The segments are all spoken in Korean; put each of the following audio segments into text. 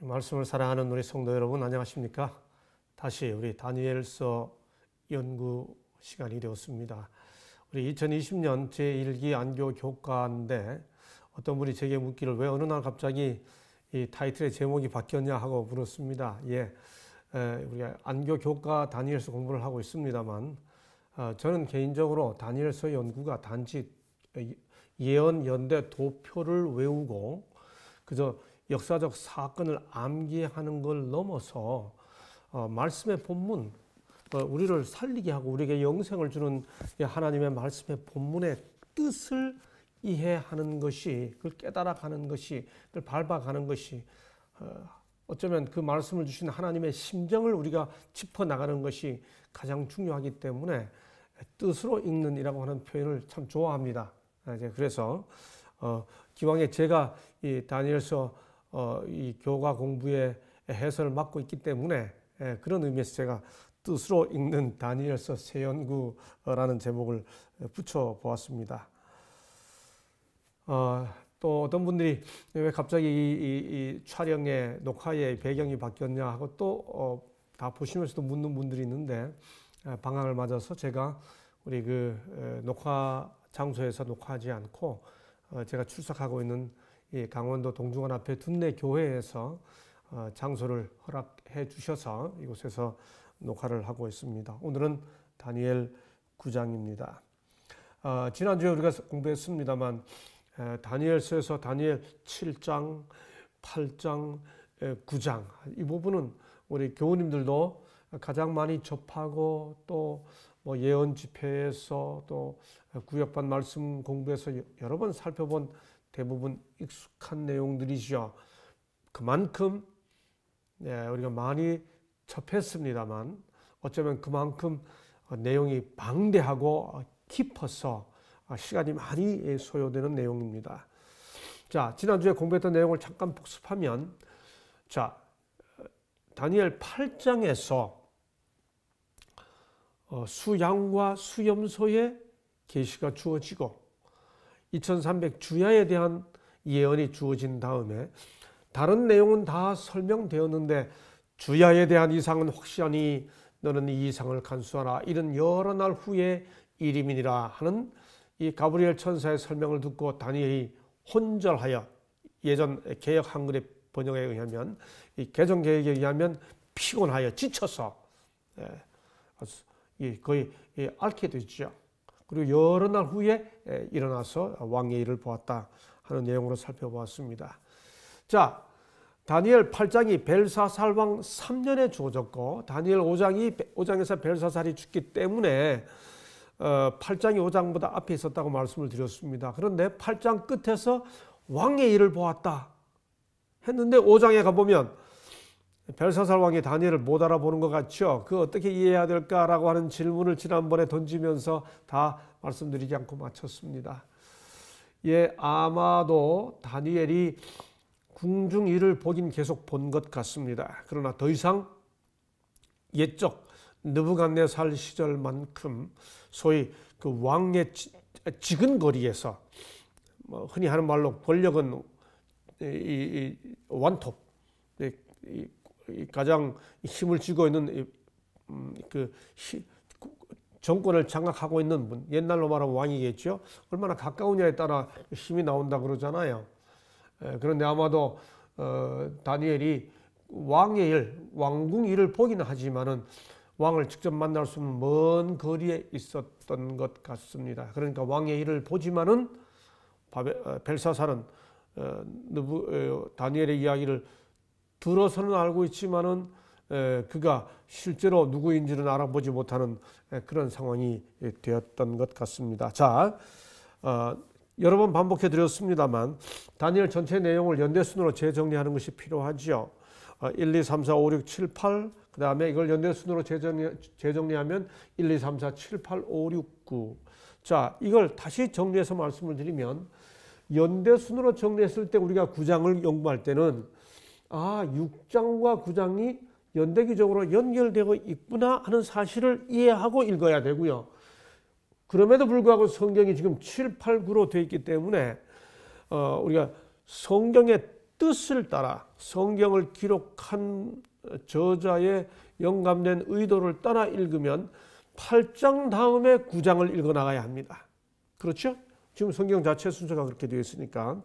말씀을 사랑하는 우리 성도 여러분 안녕하십니까? 다시 우리 다니엘서 연구 시간이 되었습니다. 우리 2020년 제1기 안교 교과인데 어떤 분이 제게 묻기를 왜 어느 날 갑자기 이 타이틀의 제목이 바뀌었냐 하고 물었습니다. 예, 우리가 안교 교과 다니엘서 공부를 하고 있습니다만 어, 저는 개인적으로 다니엘서 연구가 단지 어, 예, 예언 연대 도표를 외우고 그저 역사적 사건을 암기하는 걸 넘어서 어, 말씀의 본문, 어, 우리를 살리게 하고 우리에게 영생을 주는 하나님의 말씀의 본문의 뜻을 이해하는 것이, 그걸 깨달아가는 것이, 그걸 밟아가는 것이 어, 어쩌면 그 말씀을 주신 하나님의 심정을 우리가 짚어 나가는 것이 가장 중요하기 때문에 뜻으로 읽는이라고 하는 표현을 참 좋아합니다. 아, 그래서 어, 기왕에 제가 이 다니엘서 어, 이 교과 공부의 해설을 맡고 있기 때문에 예, 그런 의미에서 제가 뜻으로 읽는 다니엘서 세연구라는 제목을 붙여 보았습니다. 어, 또 어떤 분들이 왜 갑자기 이, 이, 이 촬영의 녹화의 배경이 바뀌었냐 하고 또다 어, 보시면서도 묻는 분들이 있는데 예, 방학을 맞아서 제가 우리 그 녹화 장소에서 녹화하지 않고 어, 제가 출석하고 있는 예, 강원도 동중원 앞에 둔내 교회에서 어, 장소를 허락해 주셔서 이곳에서 녹화를 하고 있습니다. 오늘은 다니엘 9장입니다. 어, 지난주에 우리가 공부했습니다만 다니엘서에서 다니엘 7장, 8장, 9장 이 부분은 우리 교우님들도 가장 많이 접하고 또 뭐 예언 집회에서 또 구역반 말씀 공부에서 여러 번 살펴본 대부분 익숙한 내용들이죠. 그만큼 예, 우리가 많이 접했습니다만 어쩌면 그만큼 내용이 방대하고 깊어서 시간이 많이 소요되는 내용입니다. 자, 지난주에 공부했던 내용을 잠깐 복습하면 자, 다니엘 8장에서 어, 수양과 수염소의 계시가 주어지고 2300 주야에 대한 예언이 주어진 다음에 다른 내용은 다 설명되었는데 주야에 대한 이상은 확실하니 너는 이 이상을 간수하라 이런 여러 날 후에 이름이니라 하는 이 가브리엘 천사의 설명을 듣고 다니엘이 혼절하여 예전 개혁 한글의 번역에 의하면 이 개정 계획에 의하면 피곤하여 지쳐서 예, 거의 앓게 되죠. 그리고 여러 날 후에 일어나서 왕의 일을 보았다 하는 내용으로 살펴보았습니다. 자, 다니엘 8장이 벨사살 왕 3년에 주어졌고 다니엘 5장이 5장에서 벨사살이 죽기 때문에 8장이 어, 5장보다 앞에 있었다고 말씀을 드렸습니다. 그런데 8장 끝에서 왕의 일을 보았다 했는데 5장에 가보면 별사설 왕이 다니엘을 못 알아보는 것 같죠. 그 어떻게 이해해야 될까라고 하는 질문을 지난번에 던지면서 다 말씀드리지 않고 마쳤습니다. 예, 아마도 다니엘이 궁중일을 보긴 계속 본 것 같습니다. 그러나 더 이상 옛적 느부갓네살 시절만큼 소위 그 왕의 지근거리에서 뭐 흔히 하는 말로 권력은 이, 이, 이, 완톱 가장 힘을 쥐고 있는 음, 그 정권을 장악하고 있는 분, 옛날로 말하면 왕이겠죠. 얼마나 가까우냐에 따라 힘이 나온다 그러잖아요. 그런데 아마도 어, 다니엘이 왕의 일, 왕궁 일을 보기는 하지만은 왕을 직접 만날 수 없는 먼 거리에 있었던 것 같습니다. 그러니까 왕의 일을 보지만은 어, 벨사살은 어, 다니엘의 이야기를 들어서는 알고 있지만은 그가 실제로 누구인지는 알아보지 못하는 그런 상황이 되었던 것 같습니다. 자, 어, 여러 번 반복해 드렸습니다만 다니엘 전체 내용을 연대 순으로 재정리하는 것이 필요하지요. 1, 2, 3, 4, 5, 6, 7, 8. 그 다음에 이걸 연대 순으로 재정리, 재정리하면 1, 2, 3, 4, 7, 8, 5, 6, 9. 자, 이걸 다시 정리해서 말씀을 드리면 연대 순으로 정리했을 때 우리가 9장을 연구할 때는 아, 6장과 9장이 연대기적으로 연결되고 있구나 하는 사실을 이해하고 읽어야 되고요. 그럼에도 불구하고 성경이 지금 7, 8, 9로 되어 있기 때문에 어, 우리가 성경의 뜻을 따라 성경을 기록한 저자의 영감된 의도를 따라 읽으면 8장 다음에 9장을 읽어 나가야 합니다. 그렇죠? 지금 성경 자체 순서가 그렇게 되어 있으니까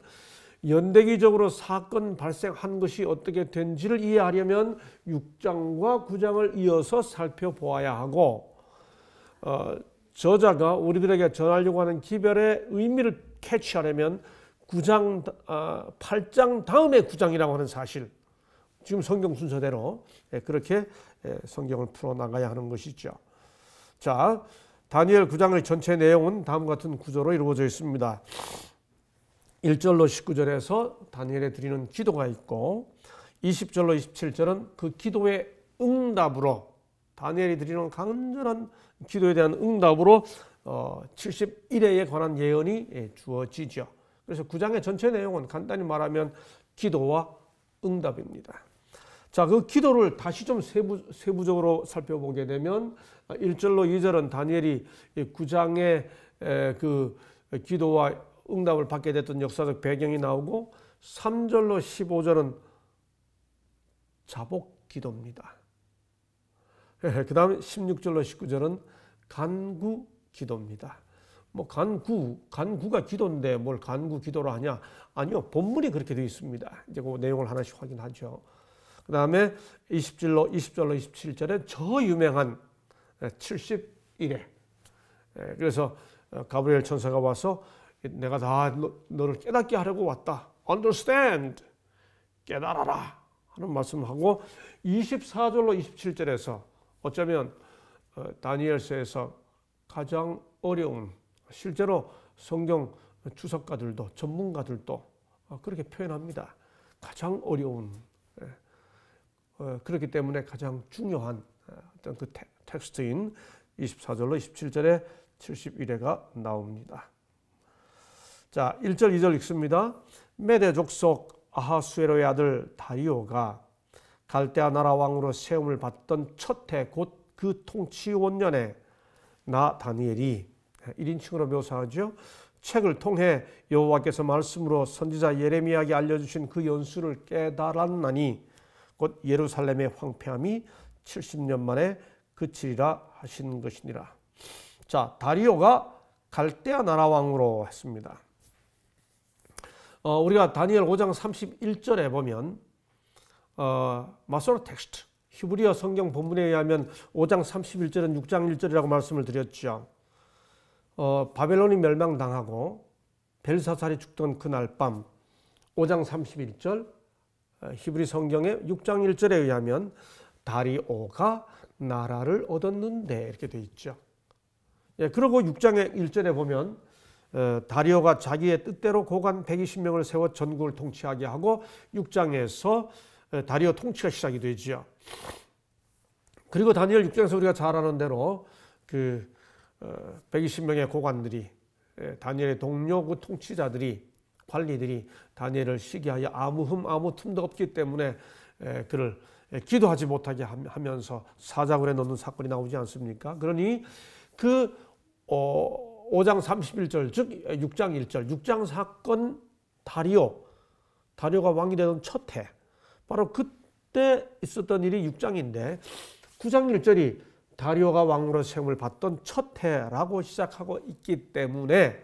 연대기적으로 사건 발생한 것이 어떻게 된지를 이해하려면 6장과 9장을 이어서 살펴보아야 하고 어, 저자가 우리들에게 전하려고 하는 기별의 의미를 캐치하려면 9장, 아, 8장 다음에 9장이라고 하는 사실 지금 성경 순서대로 예, 그렇게 예, 성경을 풀어나가야 하는 것이죠. 자, 다니엘 9장의 전체 내용은 다음 같은 구조로 이루어져 있습니다. 1절로 19절에서 다니엘에 드리는 기도가 있고 20절로 27절은 그 기도의 응답으로 다니엘이 드리는 간절한 기도에 대한 응답으로 71회에 어, 관한 예언이 예, 주어지죠. 그래서 9장의 전체 내용은 간단히 말하면 기도와 응답입니다. 자, 그 기도를 다시 좀 세부, 세부적으로 살펴보게 되면 1절로 어, 2절은 다니엘이 9장의 그 기도와 응답을 받게 됐던 역사적 배경이 나오고 3절로 15절은 자복 기도입니다. 예, 예, 그 다음 16절로 19절은 간구 기도입니다. 뭐 간구, 간구가 기도인데 뭘 간구 기도로 하냐? 아니요. 본문이 그렇게 되어 있습니다. 이제 그 내용을 하나씩 확인하죠. 그 다음에 20절로, 20절로 27절에 저 유명한 71회. 예, 그래서 어, 가브리엘 천사가 와서 내가 다 너를 깨닫게 하려고 왔다. Understand. 깨달아라. 하는 말씀하고 24절로 27절에서 어쩌면 어, 다니엘서에서 가장 어려운 실제로 성경 주석가들도 전문가들도 어, 그렇게 표현합니다. 가장 어려운 예. 어, 그렇기 때문에 가장 중요한 어떤 그 텍스트인 24절로 27절에 71회가 나옵니다. 자, 1절, 2절 읽습니다. 메대 족속 아하수에로의 아들 다리오가 갈대아 나라 왕으로 세움을 받던 첫해곧 그 통치 5년에 나 다니엘이 1인칭으로 예, 묘사하죠. 책을 통해 여호와께서 말씀으로 선지자 예레미야에게 알려주신 그 연수를 깨달았나니 곧 예루살렘의 황폐함이 70년 만에 그치리라 하신 것이니라. 자, 다리오가 갈대아 나라 왕으로 했습니다. 어, 우리가 다니엘 5장 31절에 보면 어, 마소르 텍스트 히브리어 성경 본문에 의하면 5장 31절은 6장 1절이라고 말씀을 드렸죠. 어, 바벨론이 멸망당하고 벨사살이 죽던 그날 밤 5장 31절 어, 히브리 성경의 6장 1절에 의하면 다리오가 나라를 얻었는데 이렇게 돼 있죠. 예, 그리고 6장의 1절에 보면 어, 다리오가 자기의 뜻대로 고관 120명을 세워 전국을 통치하게 하고 6장에서 어, 다리오 통치가 시작이 되지요. 그리고 다니엘 6장에서 우리가 잘 아는 대로 그 120명의 어, 고관들이 예, 다니엘의 동료 그 통치자들이 관리들이 다니엘을 시기하여 아무 흠 아무 틈도 없기 때문에 예, 그를 예, 기도하지 못하게 하면서 사자굴에 넣는 사건이 나오지 않습니까? 그러니 그 어, 5장 31절 즉 6장 1절 6장 사건 다리오 다리오가 왕이 되던 첫해 바로 그때 있었던 일이 6장인데 9장 1절이 다리오가 왕으로 세움을 받던 첫 해라고 시작하고 있기 때문에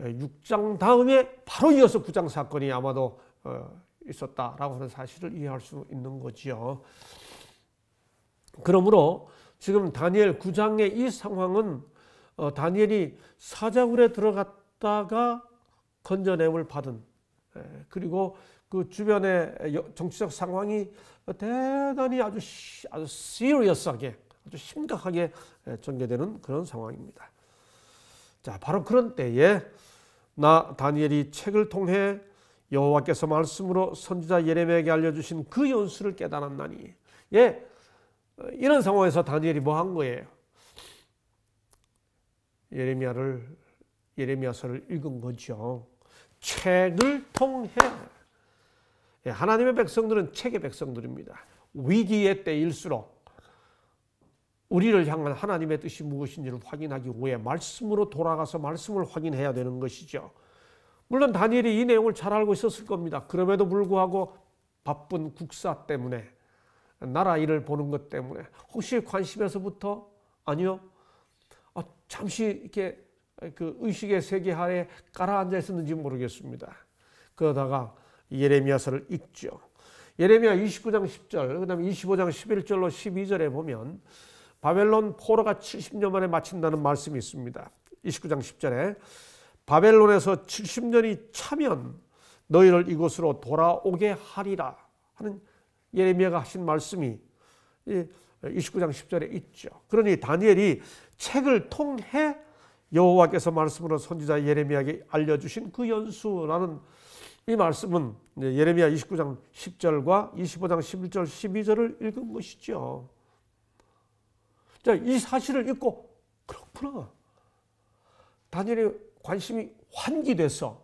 6장 다음에 바로 이어서 9장 사건이 아마도 어, 있었다라고 하는 사실을 이해할 수 있는 거지요. 그러므로 지금 다니엘 9장의 이 상황은 어, 다니엘이 사자굴에 들어갔다가 건져냄을 받은 에, 예, 그리고 그 주변의 정치적 상황이 대단히 아주 시, 아주 시리어스하게 아주 심각하게 예, 전개되는 그런 상황입니다. 자, 바로 그런 때에 나 다니엘이 책을 통해 여호와께서 말씀으로 선지자 예레미야에게 알려주신 그 연수를 깨달았나니. 예, 어, 이런 상황에서 다니엘이 뭐 한 거예요? 예레미야를 예레미야서를 읽은 거죠. 책을 통해 예, 하나님의 백성들은 책의 백성들입니다. 위기의 때일수록 우리를 향한 하나님의 뜻이 무엇인지를 확인하기 위해 말씀으로 돌아가서 말씀을 확인해야 되는 것이죠. 물론 다니엘이 이 내용을 잘 알고 있었을 겁니다. 그럼에도 불구하고 바쁜 국사 때문에 나라 일을 보는 것 때문에 혹시 관심에서부터 아니요 잠시 이렇게 그 의식의 세계 하에 가라앉아 있었는지 모르겠습니다. 그러다가 예레미야서를 읽죠. 예레미야 29장 10절, 그다음에 25장 11절로 12절에 보면 바벨론 포로가 70년 만에 마친다는 말씀이 있습니다. 29장 10절에 바벨론에서 70년이 차면 너희를 이곳으로 돌아오게 하리라 하는 예레미야가 하신 말씀이 29장 10절에 있죠. 그러니 다니엘이 책을 통해 여호와께서 말씀으로 선지자 예레미야에게 알려주신 그 연수라는 이 말씀은 예레미야 29장 10절과 25장 11절 12절을 읽은 것이죠. 자, 이 사실을 읽고 그렇구나. 다니엘의 관심이 환기돼서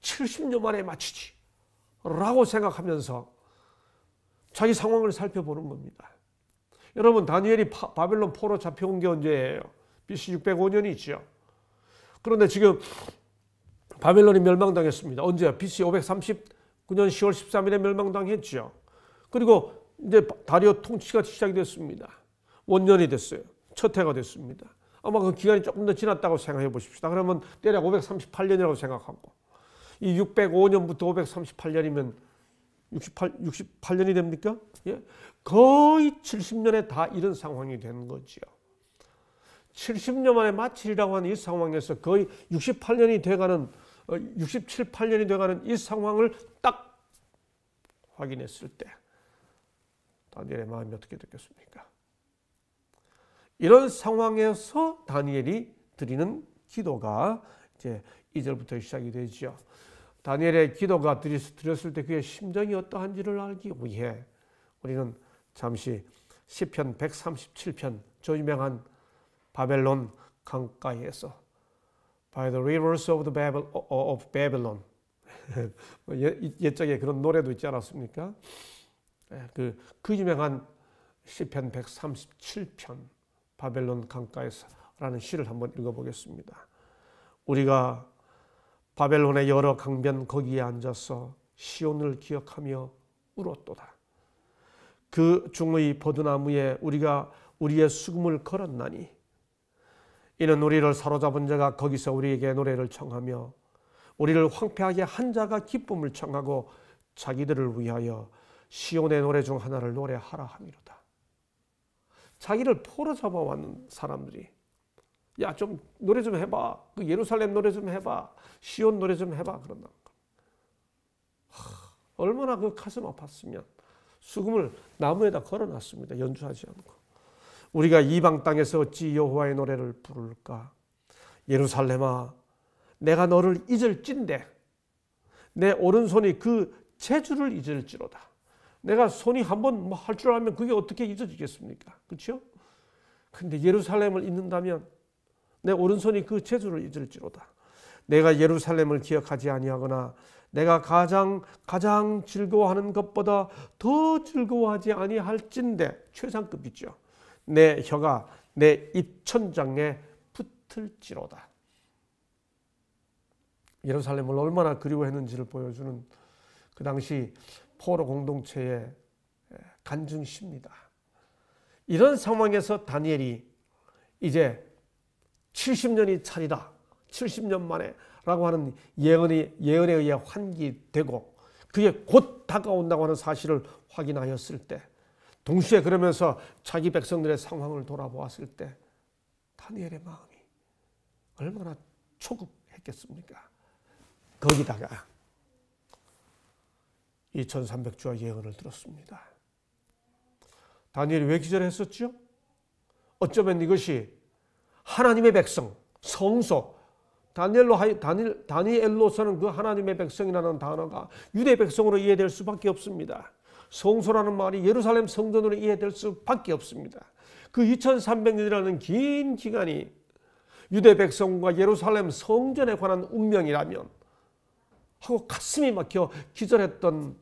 70년 만에 마치지 라고 생각하면서 자기 상황을 살펴보는 겁니다. 여러분 다니엘이 바벨론 포로 잡혀온 게 언제예요? BC 605년이죠. 그런데 지금 바벨론이 멸망당했습니다. 언제? BC 539년 10월 13일에 멸망당했죠. 그리고 이제 다리오 통치가 시작이 됐습니다. 원년이 됐어요. 첫 해가 됐습니다. 아마 그 기간이 조금 더 지났다고 생각해 보십시다. 그러면 대략 538년이라고 생각하고 이 605년부터 538년이면 68, 68년이 됩니까? 예? 거의 70년에 다 이런 상황이 된거지 70년 만에 마치리라고 하는 이 상황에서 거의 68년이 돼가는 67, 어, 8년이 돼가는 이 상황을 딱 확인했을 때 다니엘의 마음이 어떻게 됐겠습니까? 이런 상황에서 다니엘이 드리는 기도가 이제 2절부터 시작이 되죠. 다니엘의 기도가 들렸을때 그의 심정이 어떠한지를 알기 위해 우리는 잠시 시편 137편 저 유명한 바벨론 강가에서 By the rivers of, the Babel, of Babylon 뭐 예, 옛적에 그런 노래도 있지 않았습니까? 예, 그, 그 유명한 시편 137편 바벨론 강가에서라는 시를 한번 읽어보겠습니다. 우리가 바벨론의 여러 강변 거기에 앉아서 시온을 기억하며 울었도다. 그 중의 버드나무에 우리가 우리의 수금을 걸었나니 이는 우리를 사로잡은 자가 거기서 우리에게 노래를 청하며 우리를 황폐하게 한 자가 기쁨을 청하고 자기들을 위하여 시온의 노래 중 하나를 노래하라 함이로다. 자기를 포로 잡아왔는 사람들이 야좀 노래 좀 해봐. 그 예루살렘 노래 좀 해봐. 시온 노래 좀 해봐. 그런다. 얼마나 그 가슴 아팠으면 수금을 나무에다 걸어놨습니다. 연주하지 않고. 우리가 이방 땅에서 어찌 여호와의 노래를 부를까? 예루살렘아, 내가 너를 잊을진데 내 오른손이 그 재주를 잊을지로다. 내가 손이 한번 뭐 할 줄 알면 그게 어떻게 잊어지겠습니까? 그렇죠? 근데 예루살렘을 잊는다면 내 오른손이 그 재주를 잊을지로다. 내가 예루살렘을 기억하지 아니하거나 내가 가장 가장 즐거워하는 것보다 더 즐거워하지 아니할진대 최상급이죠. 내 혀가 내 입천장에 붙을지로다. 예루살렘을 얼마나 그리워했는지를 보여주는 그 당시 포로 공동체의 간증시입니다 이런 상황에서 다니엘이 이제 70년이 차리다. 70년 만에 라고 하는 예언이 예언에 의해 환기되고 그게 곧 다가온다고 하는 사실을 확인하였을 때 동시에 그러면서 자기 백성들의 상황을 돌아보았을 때 다니엘의 마음이 얼마나 초급했겠습니까? 거기다가 2300주와 예언을 들었습니다. 다니엘이 왜 기절했었죠? 어쩌면 이것이 하나님의 백성, 성소. 다니엘로 다니엘, 다니엘로서는 그 하나님의 백성이라는 단어가 유대 백성으로 이해될 수밖에 없습니다. 성소라는 말이 예루살렘 성전으로 이해될 수밖에 없습니다. 그 2300년이라는 긴 기간이 유대 백성과 예루살렘 성전에 관한 운명이라면 하고 가슴이 막혀 기절했던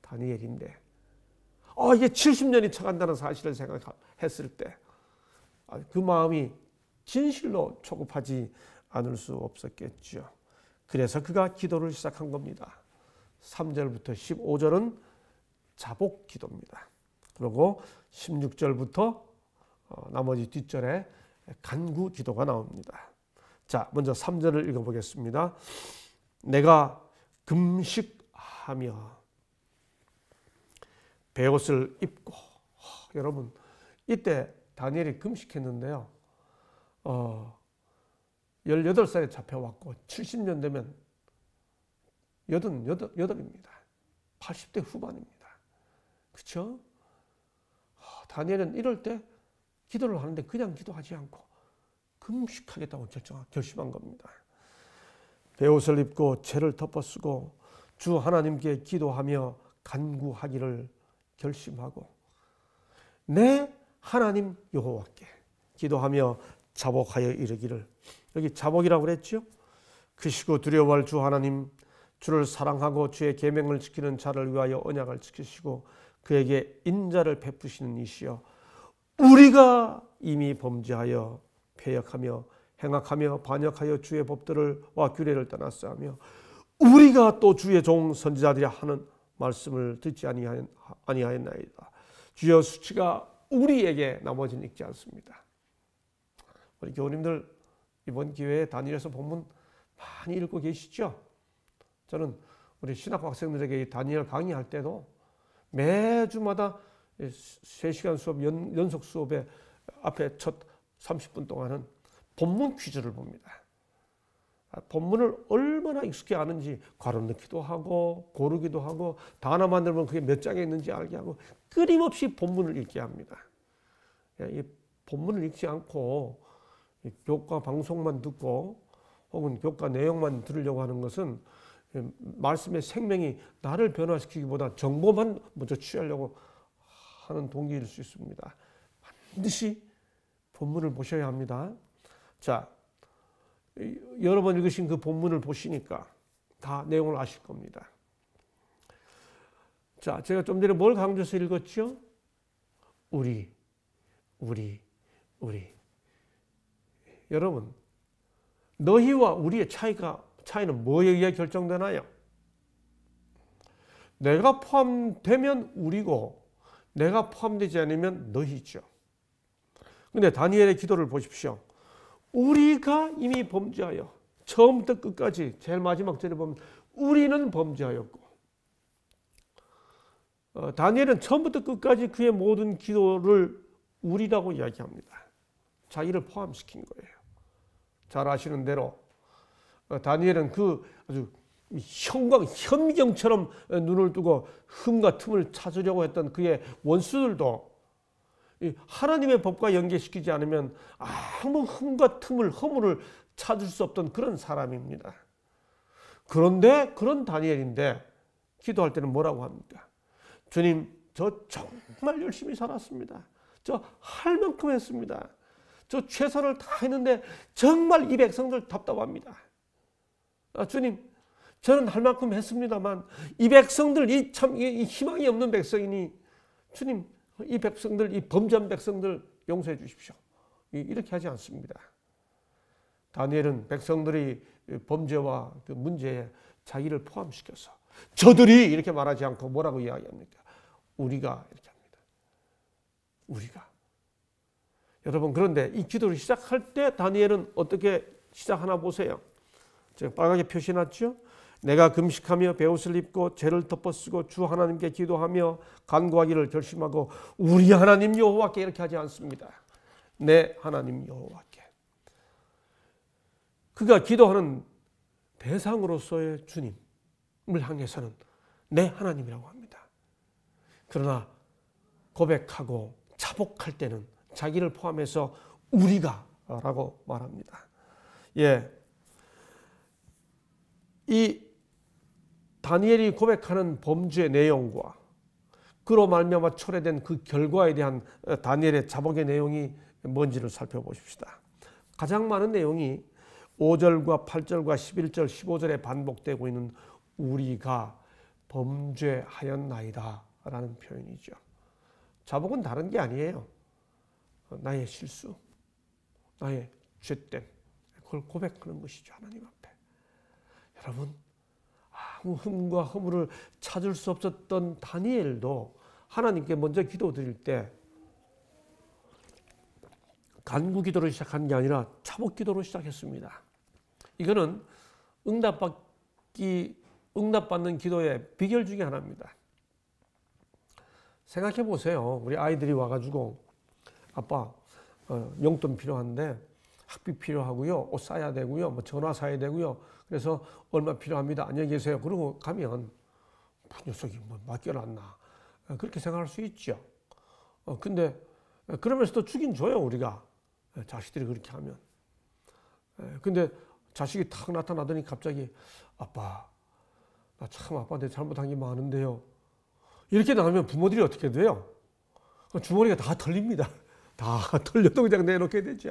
다니엘인데 아 이게 70년이 차간다는 사실을 생각했을 때그 아, 마음이 진실로 초급하지 않을 수없었겠죠 그래서 그가 기도를 시작한 겁니다. 3절부터 15절은 자복 기도입니다. 그리고 16절부터 어, 나머지 뒷절에 간구 기도가 나옵니다. 자, 먼저 3절을 읽어보겠습니다. 내가 금식하며 베옷을 입고 여러분 이때 다니엘이 금식했는데요. 어, 18살에 잡혀왔고 70년 되면 88입니다. 80대 후반입니다. 그렇죠? 다니엘은 이럴 때 기도를 하는데 그냥 기도하지 않고 금식하겠다고 결정, 결심한 겁니다. 배옷을 입고 채를 덮어쓰고 주 하나님께 기도하며 간구하기를 결심하고 내 하나님 여호와께 기도하며 자복하여 이르기를 여기 자복이라고 그랬죠? 크시고 두려워할 주 하나님 주를 사랑하고 주의 계명을 지키는 자를 위하여 언약을 지키시고 그에게 인자를 베푸시는 이시여 우리가 이미 범죄하여 폐역하며 행악하며 반역하여 주의 법들을 와 규례를 떠났사하며 우리가 또 주의 종 선지자들이 하는 말씀을 듣지 아니하였나이다. 주여 수치가 우리에게 나머지는 읽지 않습니다. 우리 교우님들 이번 기회에 다니엘서 본문 많이 읽고 계시죠? 저는 우리 신학 학생들에게 다니엘 강의할 때도 매주마다 3시간 수업 연, 속 수업에 앞에 첫 30분 동안은 본문 퀴즈를 봅니다. 아, 본문을 얼마나 익숙해 아는지 괄호 넣기도 하고 고르기도 하고 단어 만들면 그게 몇 장에 있는지 알게 하고 끊임없이 본문을 읽게 합니다. 예, 이 본문을 읽지 않고 교과 방송만 듣고 혹은 교과 내용만 들으려고 하는 것은 예, 말씀의 생명이 나를 변화시키기보다 정보만 먼저 취하려고 하는 동기일 수 있습니다. 반드시 본문을 보셔야 합니다. 자, 여러 번 읽으신 그 본문을 보시니까 다 내용을 아실 겁니다. 자, 제가 좀 전에 뭘 강조해서 읽었죠? 우리, 우리, 우리. 여러분, 너희와 우리의 차이가, 차이는 뭐에 의해 결정되나요? 내가 포함되면 우리고, 내가 포함되지 않으면 너희죠. 근데 다니엘의 기도를 보십시오. 우리가 이미 범죄하여, 처음부터 끝까지, 제일 마지막 전에 보면, 우리는 범죄하였고, 어, 다니엘은 처음부터 끝까지 그의 모든 기도를 우리라고 이야기합니다. 자기를 포함시킨 거예요. 잘 아시는 대로 어, 다니엘은 그 아주 형광 현미경처럼 어, 눈을 뜨고 흠과 틈을 찾으려고 했던 그의 원수들도 하나님의 법과 연계시키지 않으면 아무 흠과 틈을 허물을 찾을 수 없던 그런 사람입니다. 그런데 그런 다니엘인데 기도할 때는 뭐라고 합니까? 주님, 저 정말 열심히 살았습니다. 저 할 만큼 했습니다. 저 최선을 다했는데 정말 이 백성들 답답합니다. 아, 주님, 저는 할 만큼 했습니다만 이 백성들 이 참 이 희망이 없는 백성이니 주님 이 백성들 이 범죄한 백성들 용서해 주십시오. 이렇게 하지 않습니다. 다니엘은 백성들이 범죄와 그 문제에 자기를 포함시켜서 저들이 이렇게 말하지 않고 뭐라고 이야기합니까? 우리가 이렇게 합니다. 우리가 여러분 그런데 이 기도를 시작할 때 다니엘은 어떻게 시작하나 보세요. 제가 빨갛게 표시해놨죠. 내가 금식하며 배옷을 입고 죄를 덮어쓰고 주 하나님께 기도하며 간구하기를 결심하고 우리 하나님 여호와께 이렇게 하지 않습니다. 내 하나님 여호와께. 그가 기도하는 대상으로서의 주님을 향해서는 내 하나님이라고 합니다. 그러나 고백하고 자복할 때는 자기를 포함해서 우리가 어, 라고 말합니다. 예. 이 다니엘이 고백하는 범죄 내용과 그로 말미암아 초래된 그 결과에 대한 어, 다니엘의 자복의 내용이 뭔지를 살펴보십시다. 가장 많은 내용이 5절과 8절과 11절, 15절에 반복되고 있는 우리가 범죄하였나이다 라는 표현이죠. 자복은 다른 게 아니에요. 어, 나의 실수, 나의 죄됨 그걸 고백하는 것이죠 하나님 앞에. 여러분 아무 흠과 허물을 찾을 수 없었던 다니엘도 하나님께 먼저 기도 드릴 때 간구 기도를 시작한 게 아니라 차복 기도로 시작했습니다. 이거는 응답받기 응답받는 기도의 비결 중에 하나입니다. 생각해 보세요. 우리 아이들이 와가지고 아빠 어, 용돈 필요한데 학비 필요하고요. 옷 사야 되고요. 뭐 전화 사야 되고요. 그래서 얼마 필요합니다. 안녕히 계세요. 그러고 가면 그 녀석이 뭐 맡겨놨나. 어, 그렇게 생각할 수 있죠. 어, 근데 그러면서도 죽인 줘요. 우리가. 예, 자식들이 그렇게 하면. 예, 근데 자식이 탁 나타나더니 갑자기 아빠 나 참 아빠한테 잘못한 게 많은데요. 이렇게 나오면 부모들이 어떻게 돼요? 주머니가 다 털립니다. 다 돌려동장 내놓게 되지.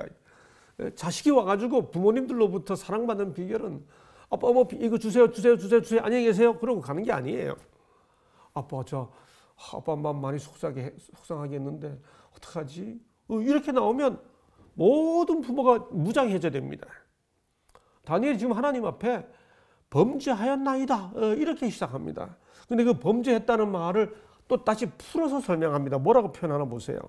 예, 자식이 와가지고 부모님들로부터 사랑받는 비결은 아빠 어머 이거 주세요 주세요 주세요 주세요 안녕히 계세요 그러고 가는 게 아니에요. 아빠 저 아빠 마 많이 속상하게 속상하게 했는데 어떡하지? 어, 이렇게 나오면 모든 부모가 무장해제됩니다. 다니엘 지금 하나님 앞에 범죄하였나이다 어, 이렇게 시작합니다. 근데 그 범죄했다는 말을 또 다시 풀어서 설명합니다. 뭐라고 표현하나 보세요.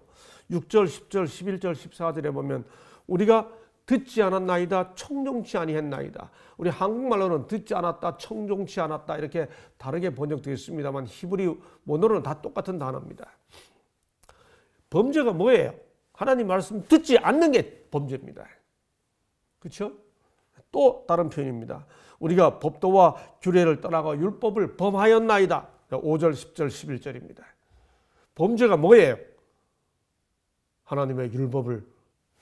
6절, 10절, 11절, 14절에 보면 우리가 듣지 않았나이다 청종치 아니했나이다 우리 한국말로는 듣지 않았다 청종치 않았다 이렇게 다르게 번역되어 있습니다만 히브리 원어로는 다 똑같은 단어입니다 범죄가 뭐예요? 하나님 말씀 듣지 않는 게 범죄입니다 그렇죠? 또 다른 표현입니다 우리가 법도와 규례를 떠나가 율법을 범하였나이다 5절, 10절, 11절입니다. 범죄가 뭐예요? 하나님의 율법을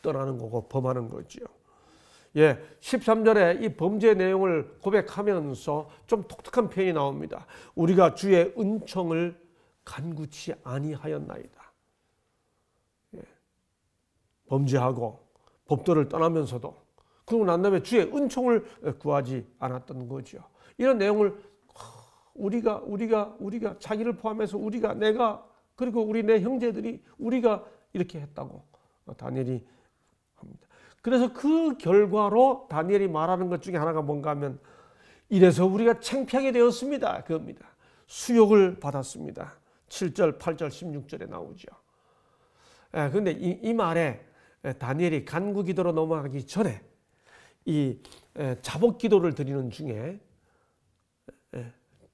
떠나는 거고 범하는 거지요. 예, 13절에 이 범죄 내용을 고백하면서 좀 독특한 표현이 나옵니다. 우리가 주의 은총을 간구치 아니하였나이다. 예, 범죄하고 법도를 떠나면서도 그러고 난 다음에 주의 은총을 구하지 않았던 거죠. 이런 내용을 우리가 우리가 우리가 자기를 포함해서 우리가 내가 그리고 우리 내 형제들이 우리가 이렇게 했다고 다니엘이 합니다. 그래서 그 결과로 다니엘이 말하는 것 중에 하나가 뭔가 하면 이래서 우리가 창피하게 되었습니다. 그겁니다. 수욕을 받았습니다. 7절, 8절, 16절에 나오죠. 그런데 예, 이, 이, 말에 다니엘이 간구 기도로 넘어가기 전에 이 자복 기도를 드리는 중에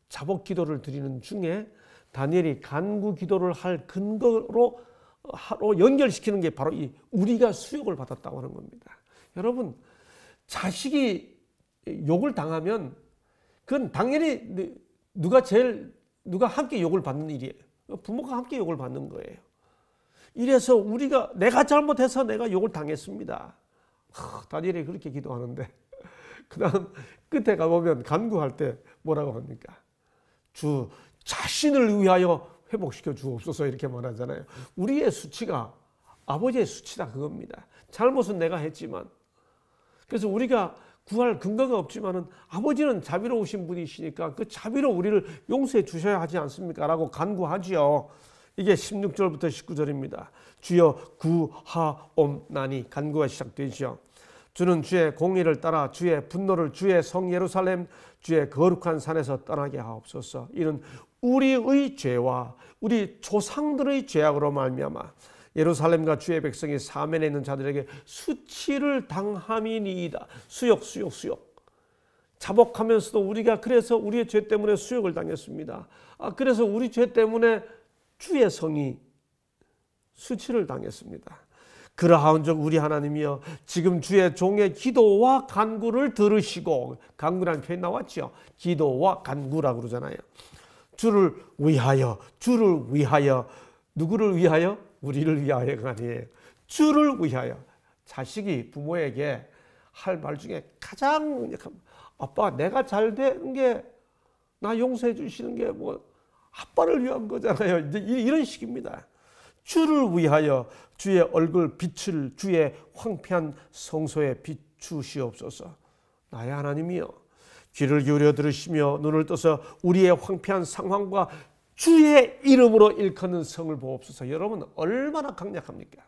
자복 기도를 드리는 중에 다니엘이 간구 기도를 할 근거로 하로 연결시키는 게 바로 이 우리가 수욕을 받았다고 하는 겁니다. 여러분 자식이 욕을 당하면 그건 당연히 누가 제일 누가 함께 욕을 받는 일이에요. 부모가 함께 욕을 받는 거예요. 이래서 우리가 내가 잘못해서 내가 욕을 당했습니다. 하, 다니엘이 그렇게 기도하는데 그다음 끝에 가보면 간구할 때 뭐라고 합니까? 주 자신을 위하여 회복시켜 주옵소서 이렇게 말하잖아요. 우리의 수치가 아버지의 수치다 그겁니다. 잘못은 내가 했지만 그래서 우리가 구할 근거가 없지만은 아버지는 자비로우신 분이시니까 그 자비로 우리를 용서해 주셔야 하지 않습니까? 라고 간구하지요. 이게 16절부터 19절입니다. 주여 구하옵나니 간구가 시작되죠. 주는 주의 공의를 따라 주의 분노를 주의 성 예루살렘 주의 거룩한 산에서 떠나게 하옵소서. 이는 우리의 죄와 우리 조상들의 죄악으로 말미암아 예루살렘과 주의 백성이 사면에 있는 자들에게 수치를 당함이니이다. 수욕 수욕 수욕. 자복하면서도 우리가 그래서 우리의 죄 때문에 수욕을 당했습니다. 아, 그래서 우리 죄 때문에 주의 성이 수치를 당했습니다. 그러하온즉 우리 하나님이여 지금 주의 종의 기도와 간구를 들으시고 간구라는 표현 나왔죠. 기도와 간구라고 그러잖아요. 주를 위하여 주를 위하여 누구를 위하여 우리를 위하여가 아니에요. 주를 위하여 자식이 부모에게 할 말 중에 가장 아빠 내가 잘 되는 게 나 용서해 주시는 게 뭐 아빠를 위한 거잖아요. 이제 이런 식입니다. 주를 위하여 주의 얼굴 빛을 주의 황폐한 성소에 비추시옵소서. 나의 하나님이여 귀를 기울여 들으시며 눈을 떠서 우리의 황폐한 상황과 주의 이름으로 일컫는 성을 보옵소서. 여러분 얼마나 강력합니까?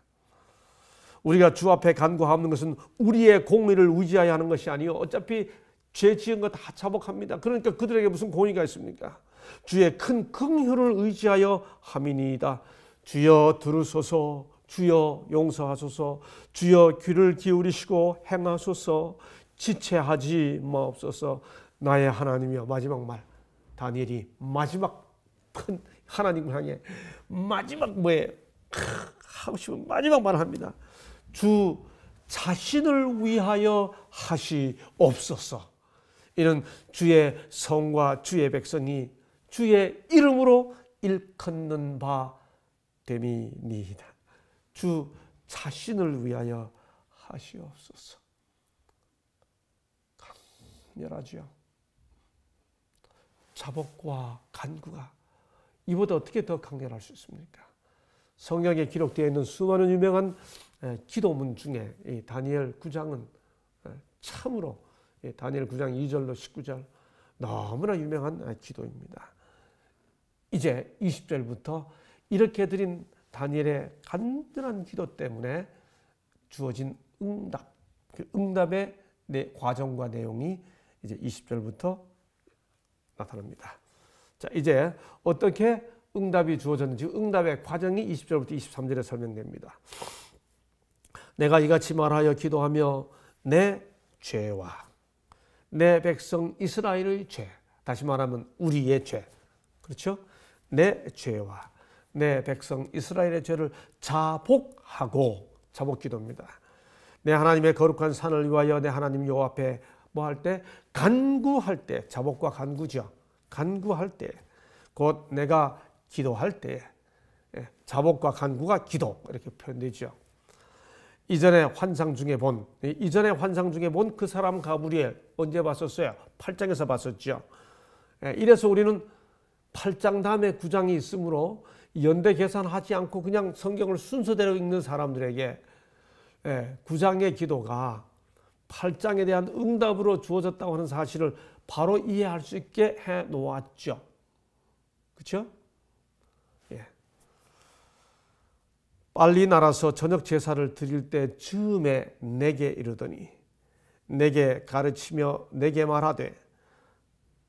우리가 주 앞에 간구하는 것은 우리의 공의를 의지하여 하는 것이 아니요 어차피 죄 지은 것 다 자복합니다. 그러니까 그들에게 무슨 공의가 있습니까? 주의 큰 긍휼을 의지하여 함이니이다. 주여 들으소서 주여 용서하소서 주여 귀를 기울이시고 행하소서 지체하지 마옵소서 나의 하나님이여 마지막 말 다니엘이 마지막 큰 하나님을 향해 마지막 뭐에 하고 싶은 마지막 말을 합니다 주 자신을 위하여 하시옵소서 이는 주의 성과 주의 백성이 주의 이름으로 일컫는 바 됨이니이다. 주 자신을 위하여 하시옵소서. 강렬하지요. 자복과 간구가 이보다 어떻게 더 강렬할 수 있습니까? 성경에 기록되어 있는 수많은 유명한 기도문 중에 다니엘 9장은 참으로 다니엘 9장 2절로 19절 너무나 유명한 기도입니다. 이제 20절부터 이렇게 드린 다니엘의 간절한 기도 때문에 주어진 응답, 그 응답의 내 과정과 내용이 이제 20절부터 나타납니다. 자, 이제 어떻게 응답이 주어졌는지 그 응답의 과정이 20절부터 23절에 설명됩니다. 내가 이같이 말하여 기도하며 내 죄와 내 백성 이스라엘의 죄, 다시 말하면 우리의 죄, 그렇죠? 내 죄와 내 백성 이스라엘의 죄를 자복하고 자복 기도입니다. 내 하나님의 거룩한 산을 위하여 내 하나님 요 앞에 뭐 할 때 간구할 때 자복과 간구죠. 간구할 때 곧 내가 기도할 때 예, 자복과 간구가 기도 이렇게 표현되죠. 이전에 환상 중에 본 이전에 환상 중에 본 그 사람 가브리엘 언제 봤었어요? 8장에서 봤었죠. 예, 이래서 우리는 8장 다음에 9장이 있으므로 연대 계산하지 않고 그냥 성경을 순서대로 읽는 사람들에게 예, 구장의 기도가 8장에 대한 응답으로 주어졌다고 하는 사실을 바로 이해할 수 있게 해 놓았죠. 그렇죠? 예. 빨리 날아서 저녁 제사를 드릴 때 즈음에 내게 이르더니 내게 가르치며 내게 말하되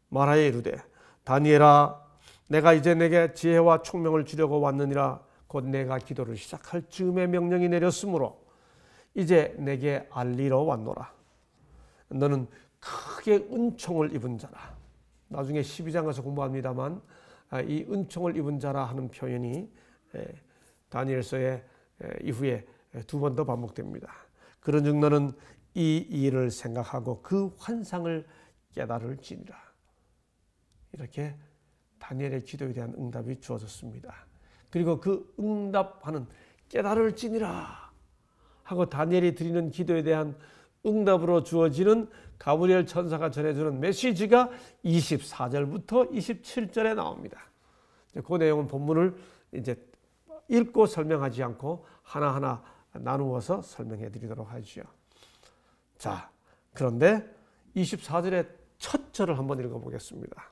말하여 이르되 다니엘아 내가 이제 내게 지혜와 총명을 주려고 왔느니라 곧 내가 기도를 시작할 즈음에 명령이 내렸으므로 이제 내게 알리러 왔노라. 너는 크게 은총을 입은 자라. 나중에 12장 에서 공부합니다만 아, 이 은총을 입은 자라 하는 표현이 다니엘서의 이후에 두 번 더 반복됩니다. 그런즉 너는 이 일을 생각하고 그 환상을 깨달을지니라. 이렇게 다니엘의 기도에 대한 응답이 주어졌습니다. 그리고 그 응답하는 깨달을지니라 하고 다니엘이 드리는 기도에 대한 응답으로 주어지는 가브리엘 천사가 전해주는 메시지가 24절부터 27절에 나옵니다. 그 내용은 본문을 이제 읽고 설명하지 않고 하나하나 나누어서 설명해 드리도록 하죠. 자, 그런데 24절의 첫 절을 한번 읽어보겠습니다.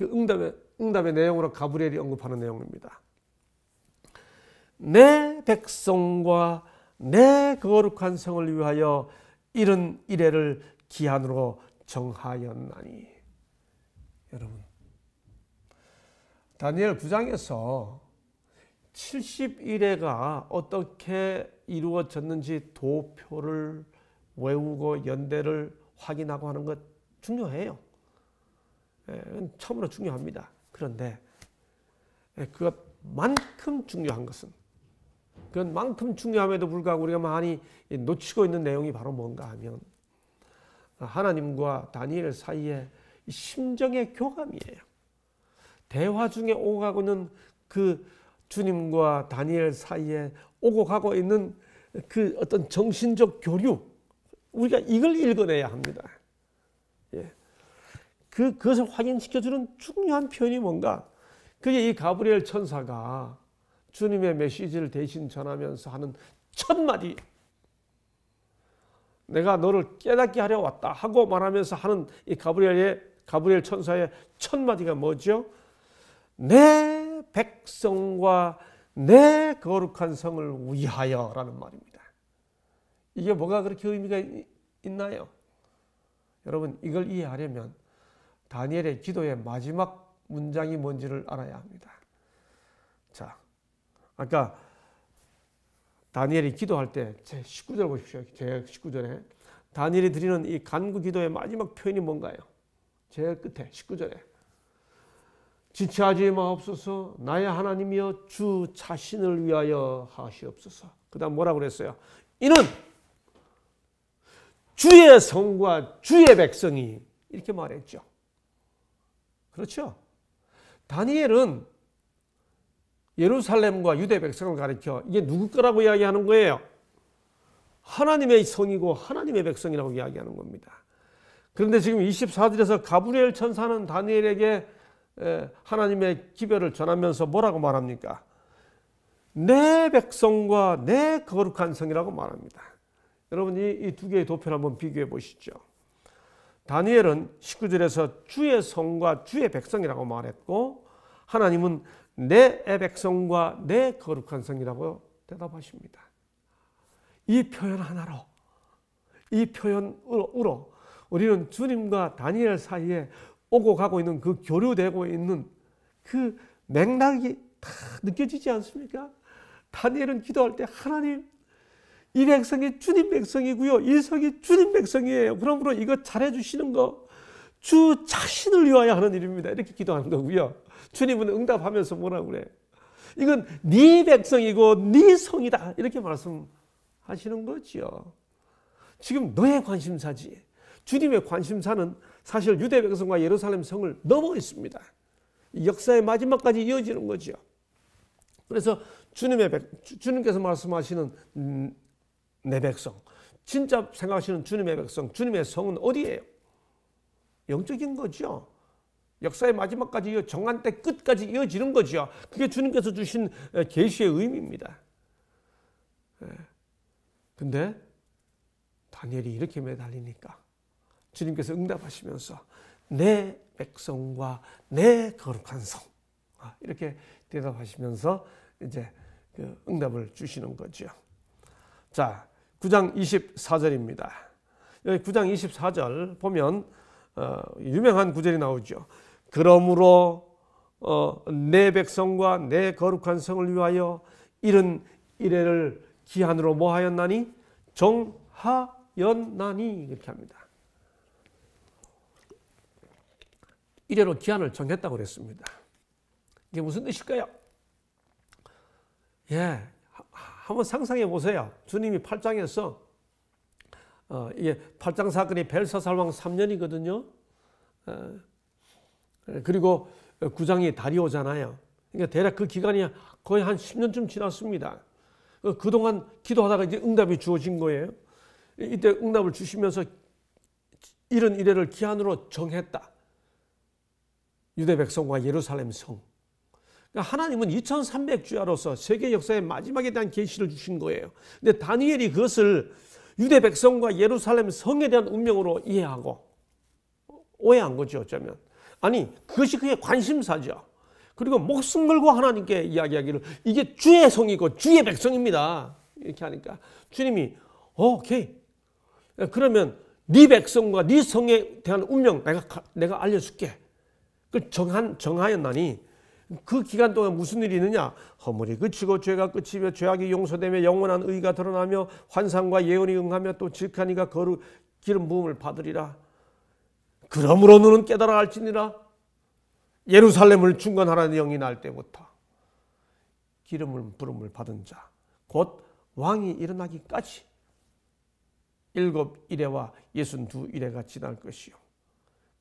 그 응답의, 응답의 내용으로 가브리엘이 언급하는 내용입니다. 내 백성과 내 그 거룩한 성을 위하여 이런 이래를 기한으로 정하였나니. 여러분, 다니엘 9장에서 70일에가 어떻게 이루어졌는지 도표를 외우고 연대를 확인하고 하는 것 중요해요. 예, 처음으로 중요합니다. 그런데 예, 그만큼 중요한 것은 그만큼 중요함에도 불구하고 우리가 많이 놓치고 있는 내용이 바로 뭔가 하면 하나님과 다니엘 사이에 심정의 교감이에요. 대화 중에 오가고 있는 그 주님과 다니엘 사이에 오고 가고 있는 그 어떤 정신적 교류 우리가 이걸 읽어내야 합니다. 그, 그것을 확인시켜주는 중요한 표현이 뭔가? 그게 이 가브리엘 천사가 주님의 메시지를 대신 전하면서 하는 첫마디. 내가 너를 깨닫게 하려 왔다 하고 말하면서 하는 이 가브리엘의 가브리엘 천사의 첫마디가 뭐죠? 내 백성과 내 거룩한 성을 위하여라는 말입니다. 이게 뭐가 그렇게 의미가 있나요? 여러분 이걸 이해하려면 다니엘의 기도의 마지막 문장이 뭔지를 알아야 합니다. 자, 아까 다니엘이 기도할 때 제 19절 보십시오. 제 19절에 다니엘이 드리는 이 간구 기도의 마지막 표현이 뭔가요? 제 끝에 19절에 지체하지 마옵소서 나의 하나님이여 주 자신을 위하여 하시옵소서. 그 다음 뭐라고 그랬어요? 이는 주의 성과 주의 백성이 이렇게 말했죠. 그렇죠? 다니엘은 예루살렘과 유대 백성을 가리켜 이게 누구 거라고 이야기하는 거예요? 하나님의 성이고 하나님의 백성이라고 이야기하는 겁니다. 그런데 지금 24절에서 가브리엘 천사는 다니엘에게 하나님의 기별을 전하면서 뭐라고 말합니까? 내 백성과 내 거룩한 성이라고 말합니다. 여러분 이두 개의 도표를 한번 비교해 보시죠. 다니엘은 19절에서 주의 성과 주의 백성이라고 말했고 하나님은 내 백성과 내 거룩한 성이라고 대답하십니다. 이 표현 하나로 이 표현으로 우리는 주님과 다니엘 사이에 오고 가고 있는 그 교류되고 있는 그 맥락이 다 느껴지지 않습니까? 다니엘은 기도할 때 하나님 이 백성이 주님 백성이고요. 이성이 주님 백성이에요. 그러므로 이거 잘해주시는 거, 주 자신을 위하여 하는 일입니다. 이렇게 기도하는 거고요. 주님은 응답하면서 뭐라 그래? 이건 네 백성이고 네 성이다. 이렇게 말씀하시는 거지요. 지금 너의 관심사지. 주님의 관심사는 사실 유대 백성과 예루살렘 성을 넘어 있습니다. 역사의 마지막까지 이어지는 거지요 그래서 주님의 백, 주님께서 말씀하시는 음, 내 백성. 진짜 생각하시는 주님의 백성, 주님의 성은 어디예요? 영적인 거죠. 역사의 마지막까지 이어 정한 때 끝까지 이어지는 거죠. 그게 주님께서 주신 계시의 의미입니다. 근데 다니엘이 이렇게 매달리니까 주님께서 응답하시면서 내 백성과 내 거룩한 성 아, 이렇게 대답하시면서 이제 그 응답을 주시는 거죠. 자, 9장 24절입니다. 여기 9장 24절 보면 어, 유명한 구절이 나오죠. 그러므로 어, 내 백성과 내 거룩한 성을 위하여 이런 이래를 기한으로 뭐하였나니 정하였나니 이렇게 합니다. 이래로 기한을 정했다고 그랬습니다. 이게 무슨 뜻일까요? 예, 한번 상상해 보세요. 주님이 8장에서 어, 이게 8장 사건이 벨사살 왕 3년이거든요. 어, 그리고 9장이 다리오잖아요. 그러니까 대략 그 기간이 거의 한 10년쯤 지났습니다. 그, 그동안 기도하다가 이제 응답이 주어진 거예요. 이때 응답을 주시면서 이런 이래를 기한으로 정했다. 유대 백성과 예루살렘 성. 그러니까 하나님은 2300주야로서 세계 역사의 마지막에 대한 계시를 주신 거예요. 근데 다니엘이 그것을 유대 백성과 예루살렘 성에 대한 운명으로 이해하고 오해한 거죠, 어쩌면. 아니, 그것이 그의 관심사죠. 그리고 목숨 걸고 하나님께 이야기하기를 이게 주의 성이고 주의 백성입니다. 이렇게 하니까 주님이 어, 오케이. 그러면 네 백성과 네 성에 대한 운명 내가 내가 알려줄게. 그 정한 정하였나니 그 기간 동안 무슨 일이 있느냐? 허물이 그치고 죄가 그치며 죄악이 용서되며 영원한 의가 드러나며 환상과 예언이 응하며 또 질카니가 거룩 기름 부음을 받으리라. 그러므로 너는 깨달아 알지니라. 예루살렘을 중건하라는 영이 날 때부터 기름을 부름을 받은 자 곧 왕이 일어나기까지 일곱 이래와 예순 두 이래가 지날 것이요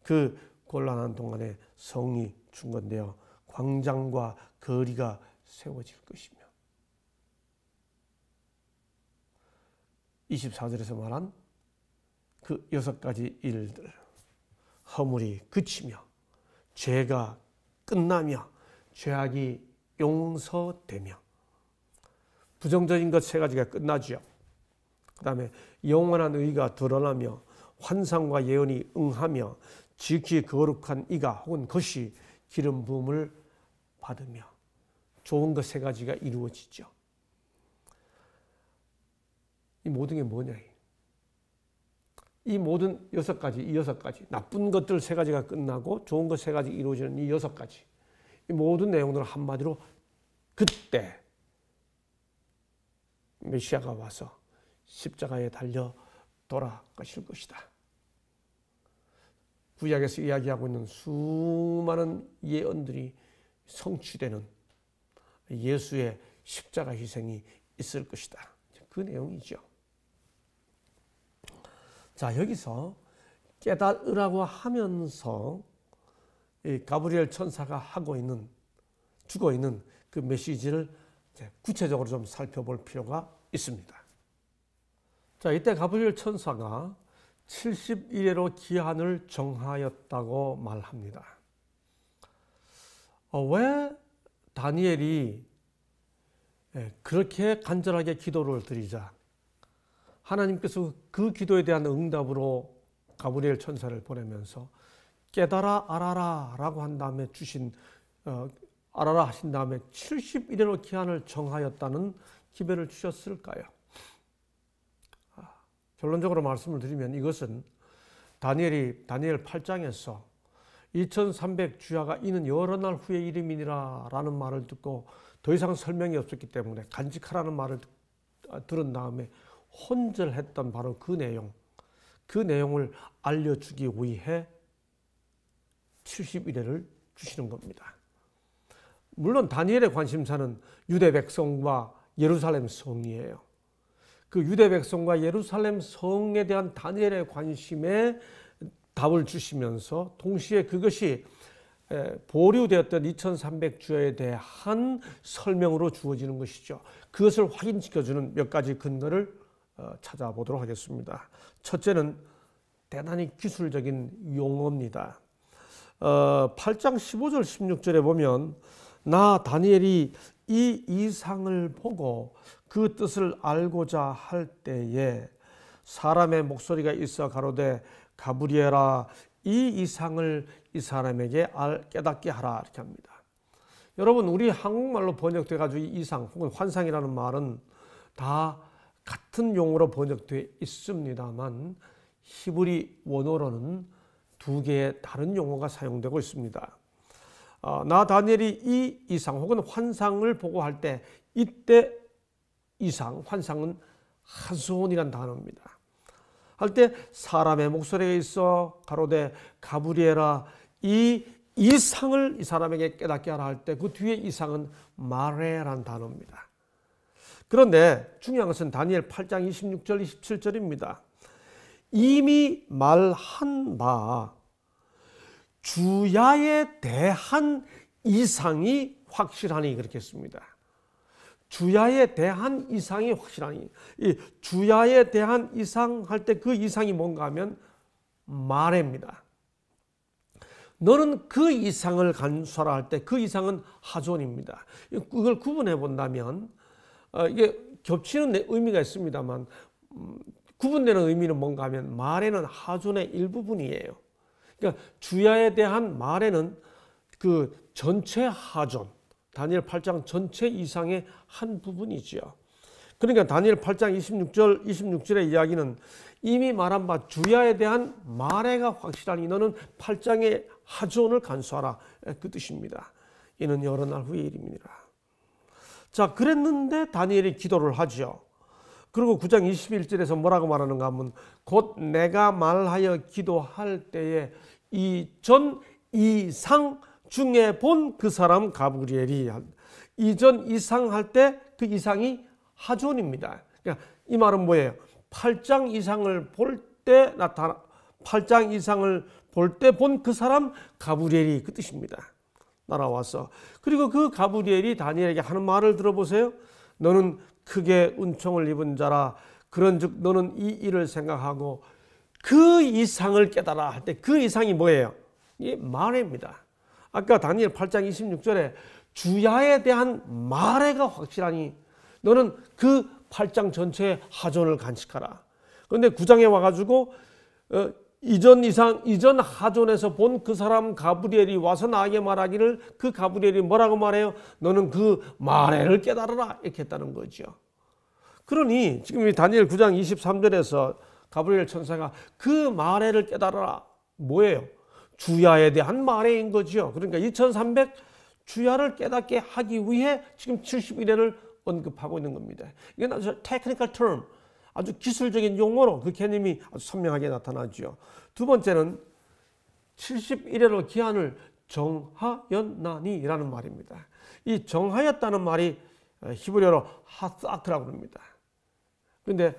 그 곤란한 동안에 성이 중건되어 광장과 거리가 세워질 것이며 24절에서 말한 그 여섯 가지 일들 허물이 그치며 죄가 끝나며 죄악이 용서되며 부정적인 것 세 가지가 끝나지요. 그 다음에 영원한 의가 드러나며 환상과 예언이 응하며 지키히 거룩한 이가 혹은 것이 기름 부음을 받으며 좋은 것 세 가지가 이루어지죠. 이 모든 게 뭐냐? 이 모든 여섯 가지, 이 여섯 가지, 나쁜 것들 세 가지가 끝나고 좋은 것 세 가지 이루어지는 이 여섯 가지, 이 모든 내용들 한마디로 그때 메시아가 와서 십자가에 달려 돌아가실 것이다. 구약에서 이야기하고 있는 수많은 예언들이 성취되는 예수의 십자가 희생이 있을 것이다. 그 내용이죠. 자, 여기서 깨달으라고 하면서 가브리엘 천사가 하고 있는 주고 있는 그 메시지를 구체적으로 좀 살펴볼 필요가 있습니다. 자, 이때 가브리엘 천사가 70일로 기한을 정하였다고 말합니다. 어, 왜 다니엘이 예, 그렇게 간절하게 기도를 드리자 하나님께서 그 기도에 대한 응답으로 가브리엘 천사를 보내면서 깨달아 알아라 라고 한 다음에 주신 어, 알아라 하신 다음에 70일로 기한을 정하였다는 기별을 주셨을까요? 아, 결론적으로 말씀을 드리면 이것은 다니엘이 다니엘 8장에서 2300 주야가 이는 여러 날 후의 이름이니라 라는 말을 듣고 더 이상 설명이 없었기 때문에 간직하라는 말을 아, 들은 다음에 혼절했던 바로 그 내용, 그 내용을 알려주기 위해 70일에를 주시는 겁니다. 물론 다니엘의 관심사는 유대 백성과 예루살렘 성이에요. 그 유대 백성과 예루살렘 성에 대한 다니엘의 관심에 답을 주시면서 동시에 그것이 보류되었던 2300주에 대한 설명으로 주어지는 것이죠. 그것을 확인시켜주는 몇 가지 근거를 어, 찾아보도록 하겠습니다. 첫째는 대단히 기술적인 용어입니다. 8장 어, 15절 16절에 보면 나 다니엘이 이 이상을 보고 그 뜻을 알고자 할 때에 사람의 목소리가 있어 가로되 가브리에라이 이상을 이 사람에게 깨닫게 하라 이렇게 합니다. 여러분 우리 한국말로 번역돼 가지고 이상 혹은 환상이라는 말은 다 같은 용어로 번역돼 있습니다만 히브리 원어로는 두 개의 다른 용어가 사용되고 있습니다. 아, 나 다니엘이 이 이상 혹은 환상을 보고할 때 이때 이상 환상은 하수온이란 단어입니다. 할때 사람의 목소리가 있어 가로되 가브리에라이 이상을 이 사람에게 깨닫게 하라 할 때 그 뒤에 이상은 말해란 단어입니다. 그런데 중요한 것은 다니엘 8장 26절 27절입니다. 이미 말한 바 주야에 대한 이상이 확실하니 그렇겠습니다. 주야에 대한 이상이 확실하니 이 주야에 대한 이상 할 때 그 이상이 뭔가 하면 말입니다. 너는 그 이상을 간수하라 할 때 그 이상은 하존입니다. 이걸 구분해 본다면 어, 이게 겹치는 의미가 있습니다만 음, 구분되는 의미는 뭔가 하면 말에는 하존의 일부분이에요. 그러니까 주야에 대한 말에는 그 전체 하존 다니엘 8장 전체 이상의 한 부분이지요. 그러니까 다니엘 8장 26절 26절의 이야기는 이미 말한 바 주야에 대한 말해가 확실하니 너는 8장의 하존을 간수하라 그 뜻입니다. 이는 여러 날 후의 일입니다. 자 그랬는데 다니엘이 기도를 하지요. 그리고 9장 21절에서 뭐라고 말하는가 하면 곧 내가 말하여 기도할 때에 이 전 이상 중에 본 그 사람 가브리엘이 이전 이상 할때 그 이상이 하존입니다. 그러니까 이 말은 뭐예요? 8장 이상을 볼 때 나타나 8장 이상을 볼 때 본 그 사람 가브리엘이 그 뜻입니다. 날아와서 그리고 그 가브리엘이 다니엘에게 하는 말을 들어보세요. 너는 크게 은총을 입은 자라 그런즉 너는 이 일을 생각하고 그 이상을 깨달아 할 때 그 이상이 뭐예요? 이 말입니다. 아까 다니엘 8장 26절에 주야에 대한 말해가 확실하니 너는 그 8장 전체의 하존을 간직하라. 그런데 9장에 와가지고 어, 이전 이상 이전 하존에서 본 그 사람 가브리엘이 와서 나에게 말하기를 그 가브리엘이 뭐라고 말해요? 너는 그 말해를 깨달아라 이렇게 했다는 거죠. 그러니 지금 이 다니엘 9장 23절에서 가브리엘 천사가 그 말해를 깨달아라 뭐예요? 주야에 대한 말인 거지요. 그러니까 2300 주야를 깨닫게 하기 위해 지금 71회를 언급하고 있는 겁니다. 이건 아주 테크니컬 텀, 아주 기술적인 용어로 그 개념이 아주 선명하게 나타나지두 번째는 71회로 기한을 정하였나니라는 말입니다. 이 정하였다는 말이 어, 히브리어로 하사크라고 합니다. 그런데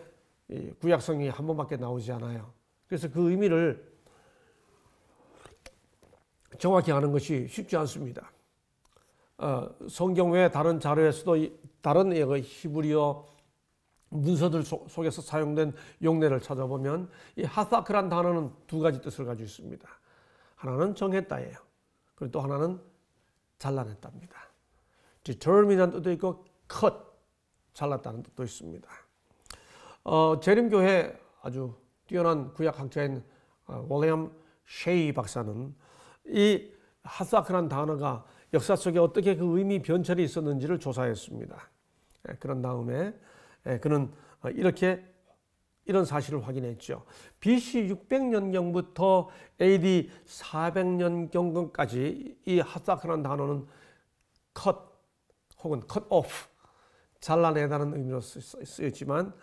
구약성이 한 번밖에 나오지 않아요. 그래서 그 의미를 정확히 하는 것이 쉽지 않습니다. 어, 성경 외 다른 자료에서도 다른 예, 그 히브리어 문서들 속에서 사용된 용례를 찾아보면 이 하사크란 단어는 두 가지 뜻을 가지고 있습니다. 하나는 정했다예요. 그리고 또 하나는 잘라냈답니다. d e t e r m i n e 이 뜻도 있고 cut, 잘랐다는 뜻도 있습니다. 어, 재림교회 아주 뛰어난 구약학자인 월리엄 셰이 박사는 이 하사크란 단어가 역사 속에 어떻게 그 의미 변천이 있었는지를 조사했습니다. 예, 그런 다음에 예, 그는 어, 이렇게 이런 사실을 확인했죠. BC 600년경부터 AD 400년경까지 이 하사크란 단어는 cut 혹은 cut off, 잘라내다는 의미로 쓰였지만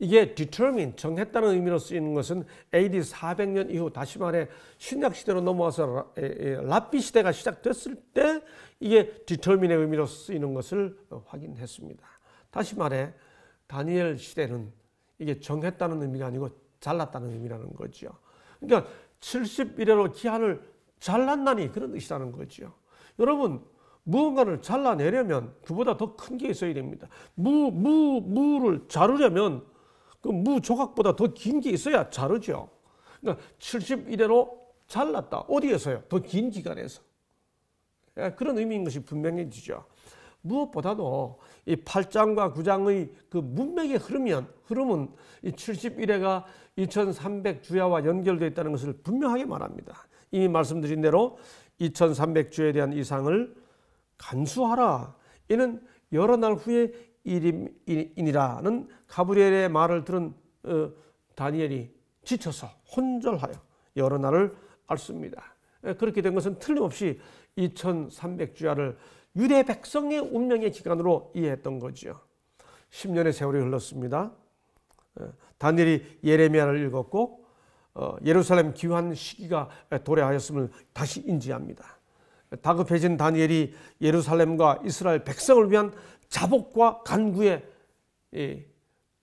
이게 determine 정했다는 의미로 쓰이는 것은 AD 400년 이후 다시 말해 신약 시대로 넘어와서 라피 시대가 시작됐을 때 이게 determine의 의미로 쓰이는 것을 어, 확인했습니다. 다시 말해 다니엘 시대는 이게 정했다는 의미가 아니고 잘랐다는 의미라는 거죠. 그러니까 70일에로 기한을 잘랐나니 그런 뜻이라는 거죠. 여러분 무언가를 잘라내려면 그보다 더 큰 게 있어야 됩니다. 무, 무, 무를 자르려면 그 무조각보다 더 긴 게 있어야 자르죠. 그러니까 71회로 잘랐다. 어디에서요? 더 긴 기간에서. 예, 그런 의미인 것이 분명해지죠. 무엇보다도 이 8장과 9장의 그 문맥의 흐름이면 흐름은 이 71회가 2300주야와 연결되어 있다는 것을 분명하게 말합니다. 이미 말씀드린 대로 2300주에 대한 이상을 간수하라. 이는 여러 날 후에 일임이니라는 가브리엘의 말을 들은 어, 다니엘이 지쳐서 혼절하여 여러 날을 앓습니다. 그렇게 된 것은 틀림없이 2300주야를 유대 백성의 운명의 기간으로 이해했던 거지 10년의 세월이 흘렀습니다. 다니엘이 예레미야를 읽었고 어, 예루살렘 귀환 시기가 도래하였음을 다시 인지합니다. 다급해진 다니엘이 예루살렘과 이스라엘 백성을 위한 자복과 간구의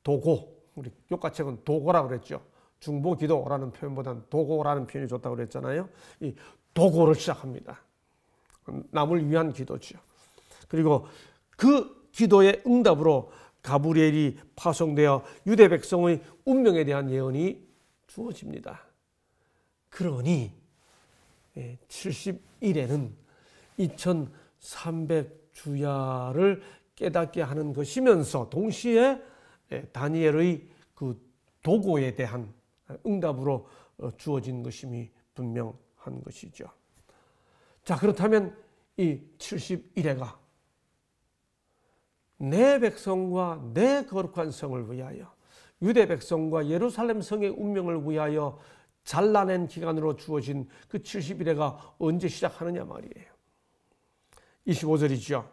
도고 우리 교과책은 도고라 그랬죠. 중보기도라는 표현보다는 도고라는 표현이 좋다고 그랬잖아요. 이 도고를 시작합니다. 남을 위한 기도죠. 그리고 그 기도의 응답으로 가브리엘이 파송되어 유대 백성의 운명에 대한 예언이 주어집니다. 그러니 71에는 예, 2300주야를 깨닫게 하는 것이면서 동시에 예, 다니엘의 그 도고에 대한 응답으로 어, 주어진 것임이 분명한 것이죠. 자, 그렇다면 이 71회가 내 백성과 내 거룩한 성을 위하여 유대 백성과 예루살렘 성의 운명을 위하여 잘라낸 기간으로 주어진 그 70일에가 언제 시작하느냐 말이에요. 25절이죠.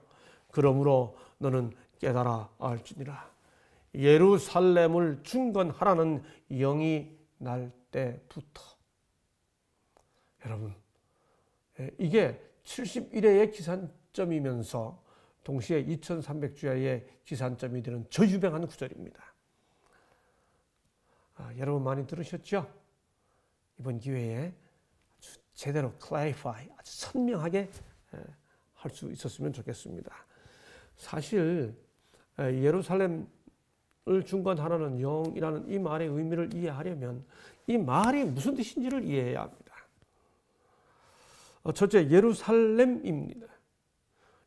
그러므로 너는 깨달아 알지니라. 예루살렘을 중건하라는 영이 날 때부터 여러분 예, 이게 71회의 기산점이면서 동시에 2300주야의 기산점이 되는 저유명한 구절입니다. 아, 여러분 많이 들으셨죠? 이번 기회에 아주 제대로 clarify, 아주 선명하게 예, 할수 있었으면 좋겠습니다. 사실 예루살렘을 중건하라는 영이라는 이 말의 의미를 이해하려면 이 말이 무슨 뜻인지를 이해해야 합니다. 어, 첫째 예루살렘입니다.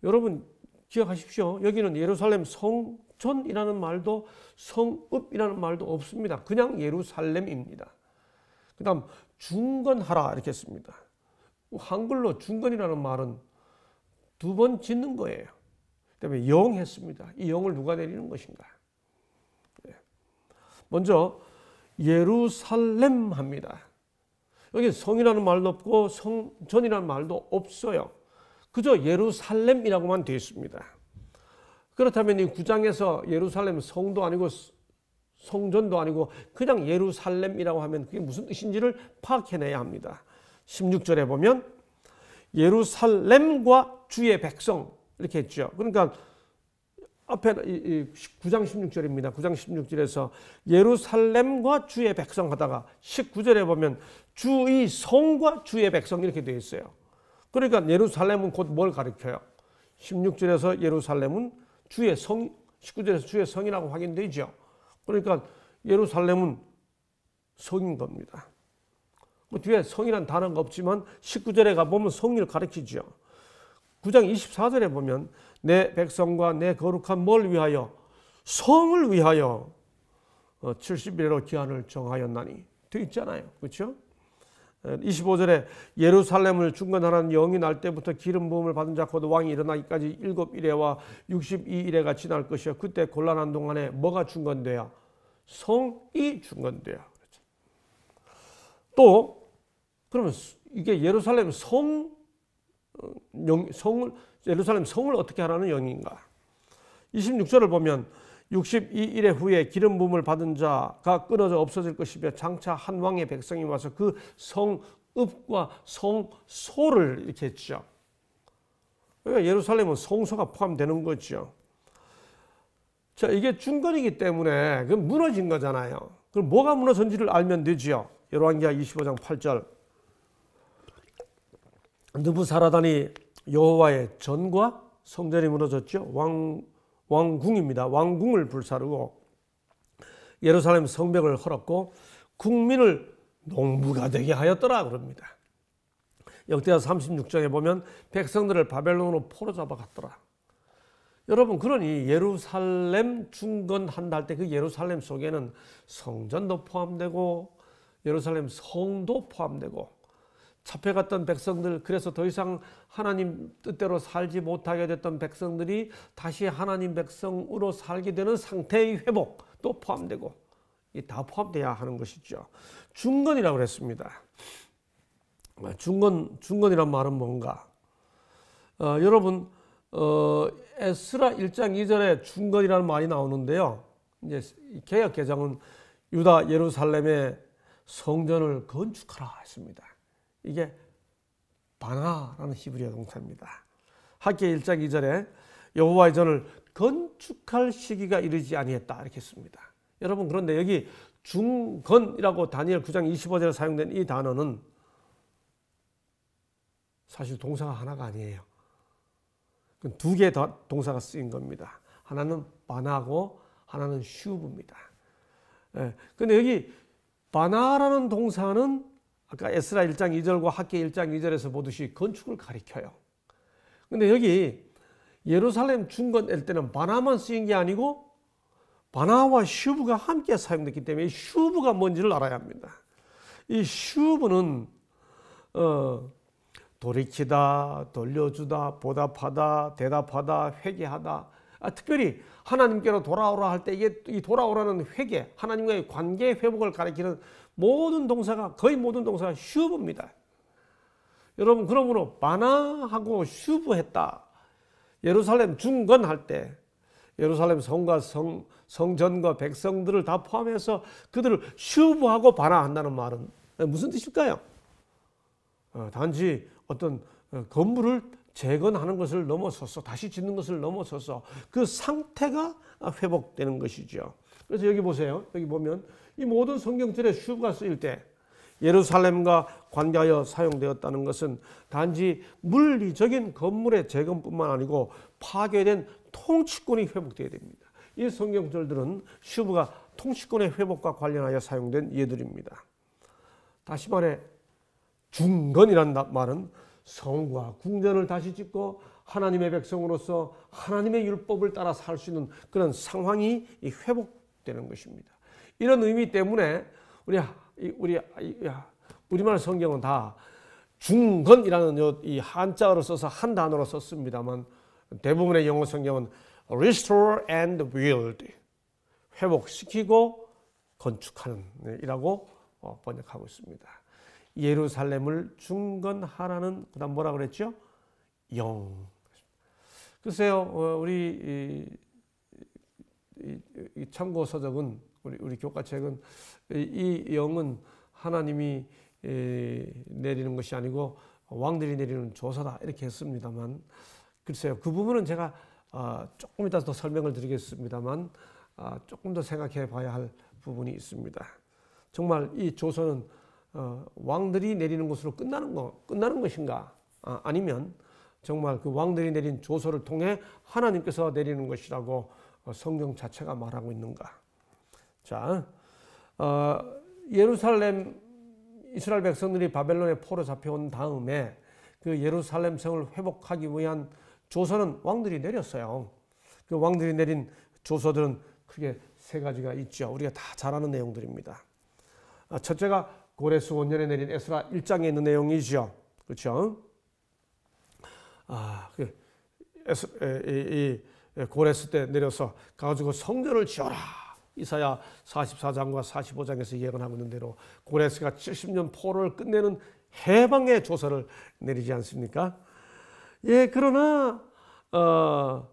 여러분 기억하십시오. 여기는 예루살렘 성촌이라는 말도 성읍이라는 말도 없습니다. 그냥 예루살렘입니다. 그 다음 중건하라 이렇게 했습니다. 한글로 중건이라는 말은 두 번 짓는 거예요. 그다음에 영했습니다. 이 영을 누가 내리는 것인가? 예. 먼저 예루살렘 합니다. 여기 성이라는 말도 없고 성전이라는 말도 없어요. 그저 예루살렘이라고만 되어 있습니다. 그렇다면 이 구장에서 예루살렘 성도 아니고 성전도 아니고 그냥 예루살렘이라고 하면 그게 무슨 뜻인지를 파악해내야 합니다. 16절에 보면 예루살렘과 주의 백성 이렇게 했죠. 그러니까 앞에 9장 16절입니다. 9장 16절에서 예루살렘과 주의 백성 하다가 19절에 보면 주의 성과 주의 백성 이렇게 되어 있어요. 그러니까 예루살렘은 곧 뭘 가르켜요? 16절에서 예루살렘은 주의 성, 19절에서 주의 성이라고 확인되죠. 그러니까 예루살렘은 성인 겁니다. 그 뒤에 성이란 단어가 없지만 19절에 가보면 성을 가르치죠. 9장 24절에 보면 내 백성과 내 거룩한 뭘 위하여 성을 위하여 70일로 어, 기한을 정하였나니 되어 있잖아요. 그렇죠? 25절에 어, 예루살렘을 중건하는 영이 날 때부터 기름 부음을 받은 자곧 왕이 일어나기까지 7 일에와 62일에가 지날 것이요 그때 곤란한 동안에 뭐가 중건돼야 성이 중건돼야 그렇죠. 또 그러면 이게 예루살렘 성 성을 예루살렘 성을 어떻게 하라는 영인가? 26절을 보면 62일의 후에 기름 부음을 받은 자가 끊어져 없어질 것이며 장차 한 왕의 백성이 와서 그 성읍과 성소를 이렇게 했죠. 그러니까 예루살렘은 성소가 포함되는 거죠. 자, 이게 중건이기 때문에 무너진 거잖아요. 그럼 뭐가 무너진지를 알면 되지요. 열왕기하 25장 8절. 느부사라단이 여호와의 전과 성전이 무너졌죠. 왕, 왕궁입니다. 왕궁을 불사르고 예루살렘 성벽을 헐었고 국민을 농부가 되게 하였더라 그럽니다. 역대하 36장에 보면 백성들을 바벨론으로 포로 잡아갔더라. 여러분 그러니 예루살렘 중건한다 때그 예루살렘 속에는 성전도 포함되고 예루살렘 성도 포함되고 잡혀갔던 백성들, 그래서 더 이상 하나님 뜻대로 살지 못하게 됐던 백성들이 다시 하나님 백성으로 살게 되는 상태의 회복도 포함되고 다 포함돼야 하는 것이죠. 중건이라고 그랬습니다. 아, 중건, 중건이란 말은 뭔가? 어, 여러분, 어, 에스라 1장 2절에 중건이라는 말이 나오는데요. 이제 개혁 개정은 유다 예루살렘의 성전을 건축하라 했습니다. 이게 바나라는 히브리어 동사입니다. 학계 1장 2절에 여호와의 전을 건축할 시기가 이르지 아니했다 이렇게 씁니다. 여러분 그런데 여기 중건이라고 다니엘 9장 25절에 사용된 이 단어는 사실 동사가 하나가 아니에요. 두 개의 동사가 쓰인 겁니다. 하나는 바나고 하나는 슈브입니다. 그런데 예. 여기 바나라는 동사는 아까 에스라 1장 2절과 학계 1장 2절에서 보듯이 건축을 가리켜요. 근데 여기 예루살렘 중건될 때는 바나만 쓰인 게 아니고 바나와 슈브가 함께 사용됐기 때문에 슈브가 뭔지를 알아야 합니다. 이 슈브는 어, 돌이키다, 돌려주다, 보답하다, 대답하다, 회개하다. 아, 특별히 하나님께로 돌아오라 할때 이게 이 돌아오라는 회개, 하나님과의 관계 회복을 가리키는 모든 동사가 거의 모든 동사가 슈브입니다. 여러분 그러므로 바나하고 슈브했다. 예루살렘 중건할 때 예루살렘 성과 성, 성전과 백성들을 다 포함해서 그들을 슈브하고 바나한다는 말은 무슨 뜻일까요? 어, 단지 어떤 어, 건물을 재건하는 것을 넘어서서 다시 짓는 것을 넘어서서 그 상태가 회복되는 것이죠. 그래서 여기 보세요. 여기 보면 이 모든 성경들에 슈가 브 쓰일 때 예루살렘과 관계하여 사용되었다는 것은 단지 물리적인 건물의 재건뿐만 아니고 파괴된 통치권이 회복되어야 됩니다. 이 성경절들은 슈브가 통치권의 회복과 관련하여 사용된 예들입니다. 다시 말해 중건이란 말은 성과 궁전을 다시 짓고 하나님의 백성으로서 하나님의 율법을 따라 살 수 있는 그런 상황이 회복되는 것입니다. 이런 의미 때문에 우리 우리 우리말 성경은 다 중건이라는 이 한자어를 써서 한 단어로 썼습니다만 대부분의 영어 성경은 restore and build 회복시키고 건축하는이라고 네, 어, 번역하고 있습니다. 예루살렘을 중건하라는 그다음 뭐라 그랬죠? 영. 글쎄요, 어, 우리 참고 서적은 우리, 우리 교과책은 이 영은 하나님이 내리는 것이 아니고 왕들이 내리는 조사다 이렇게 했습니다만 글쎄요 그 부분은 제가 아, 조금 이따 더 설명을 드리겠습니다만 아, 조금 더 생각해 봐야 할 부분이 있습니다. 정말 이 조서는 어, 왕들이 내리는 것으로 끝나는 거 끝나는 것인가 아, 아니면 정말 그 왕들이 내린 조서를 통해 하나님께서 내리는 것이라고 어, 성경 자체가 말하고 있는가? 자, 어, 예루살렘 이스라엘 백성들이 바벨론에 포로 잡혀온 다음에 그 예루살렘 성을 회복하기 위한 조서는 왕들이 내렸어요. 그 왕들이 내린 조서들은 크게 세 가지가 있죠. 우리가 다 잘 아는 내용들입니다. 아, 첫째가 고레스 원년에 내린 에스라 1장에 있는 내용이죠. 그렇죠? 아, 그 에스, 에, 이, 이 고레스 때 내려서 가지고 성전을 지어라. 이사야 44장과 45장에서 예언하고 있는 대로 고레스가 70년 포로를 끝내는 해방의 조서를 내리지 않습니까? 예, 그러나 어,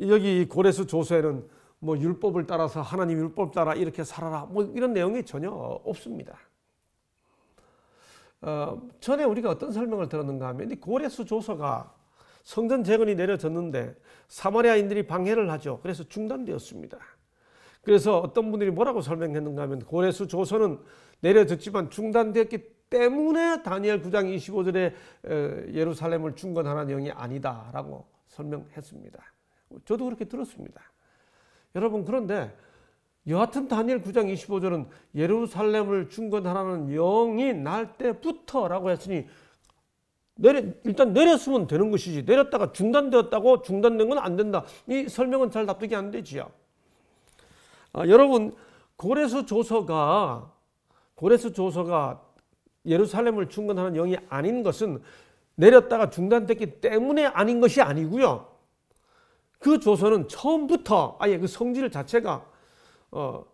여기 고레스 조서에는 뭐 율법을 따라서 하나님 율법 따라 이렇게 살아라 뭐 이런 내용이 전혀 없습니다. 어, 전에 우리가 어떤 설명을 들었는가 하면 고레스 조서가 성전 재건이 내려졌는데 사마리아인들이 방해를 하죠. 그래서 중단되었습니다. 그래서 어떤 분들이 뭐라고 설명했는가 하면 고레스 조선은 내려졌지만 중단되었기 때문에 다니엘 9장 25절에 예루살렘을 중건하는 영이 아니다라고 설명했습니다. 저도 그렇게 들었습니다. 여러분 그런데 여하튼 다니엘 9장 25절은 예루살렘을 중건하라는 영이 날 때부터라고 했으니 내려, 일단 내렸으면 되는 것이지 내렸다가 중단되었다고 중단된 건 안 된다. 이 설명은 잘 납득이 안 되지요. 아, 여러분 고레스 조서가 고레스 조서가 예루살렘을 충건하는 영이 아닌 것은 내렸다가 중단됐기 때문에 아닌 것이 아니고요. 그 조서는 처음부터 아예 그 성질 자체가 어,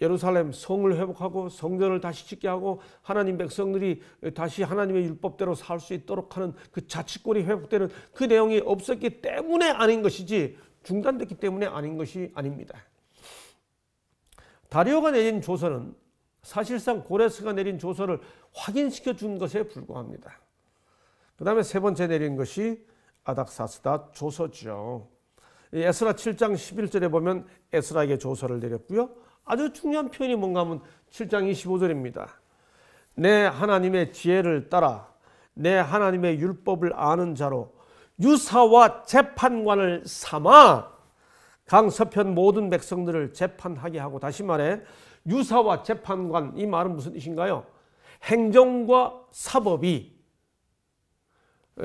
예루살렘 성을 회복하고 성전을 다시 짓게 하고 하나님 백성들이 다시 하나님의 율법대로 살 수 있도록 하는 그 자치권이 회복되는 그 내용이 없었기 때문에 아닌 것이지 중단됐기 때문에 아닌 것이 아닙니다. 다리오가 내린 조서는 사실상 고레스가 내린 조서를 확인시켜 준 것에 불과합니다. 그 다음에 세 번째 내린 것이 아닥사스다 조서죠. 에스라 7장 11절에 보면 에스라에게 조서를 내렸고요. 아주 중요한 표현이 뭔가 하면 7장 25절입니다. 내 하나님의 지혜를 따라 내 하나님의 율법을 아는 자로 유사와 재판관을 삼아 강 서편 모든 백성들을 재판하게 하고 다시 말해 유사와 재판관 이 말은 무슨 뜻인가요? 행정과 사법이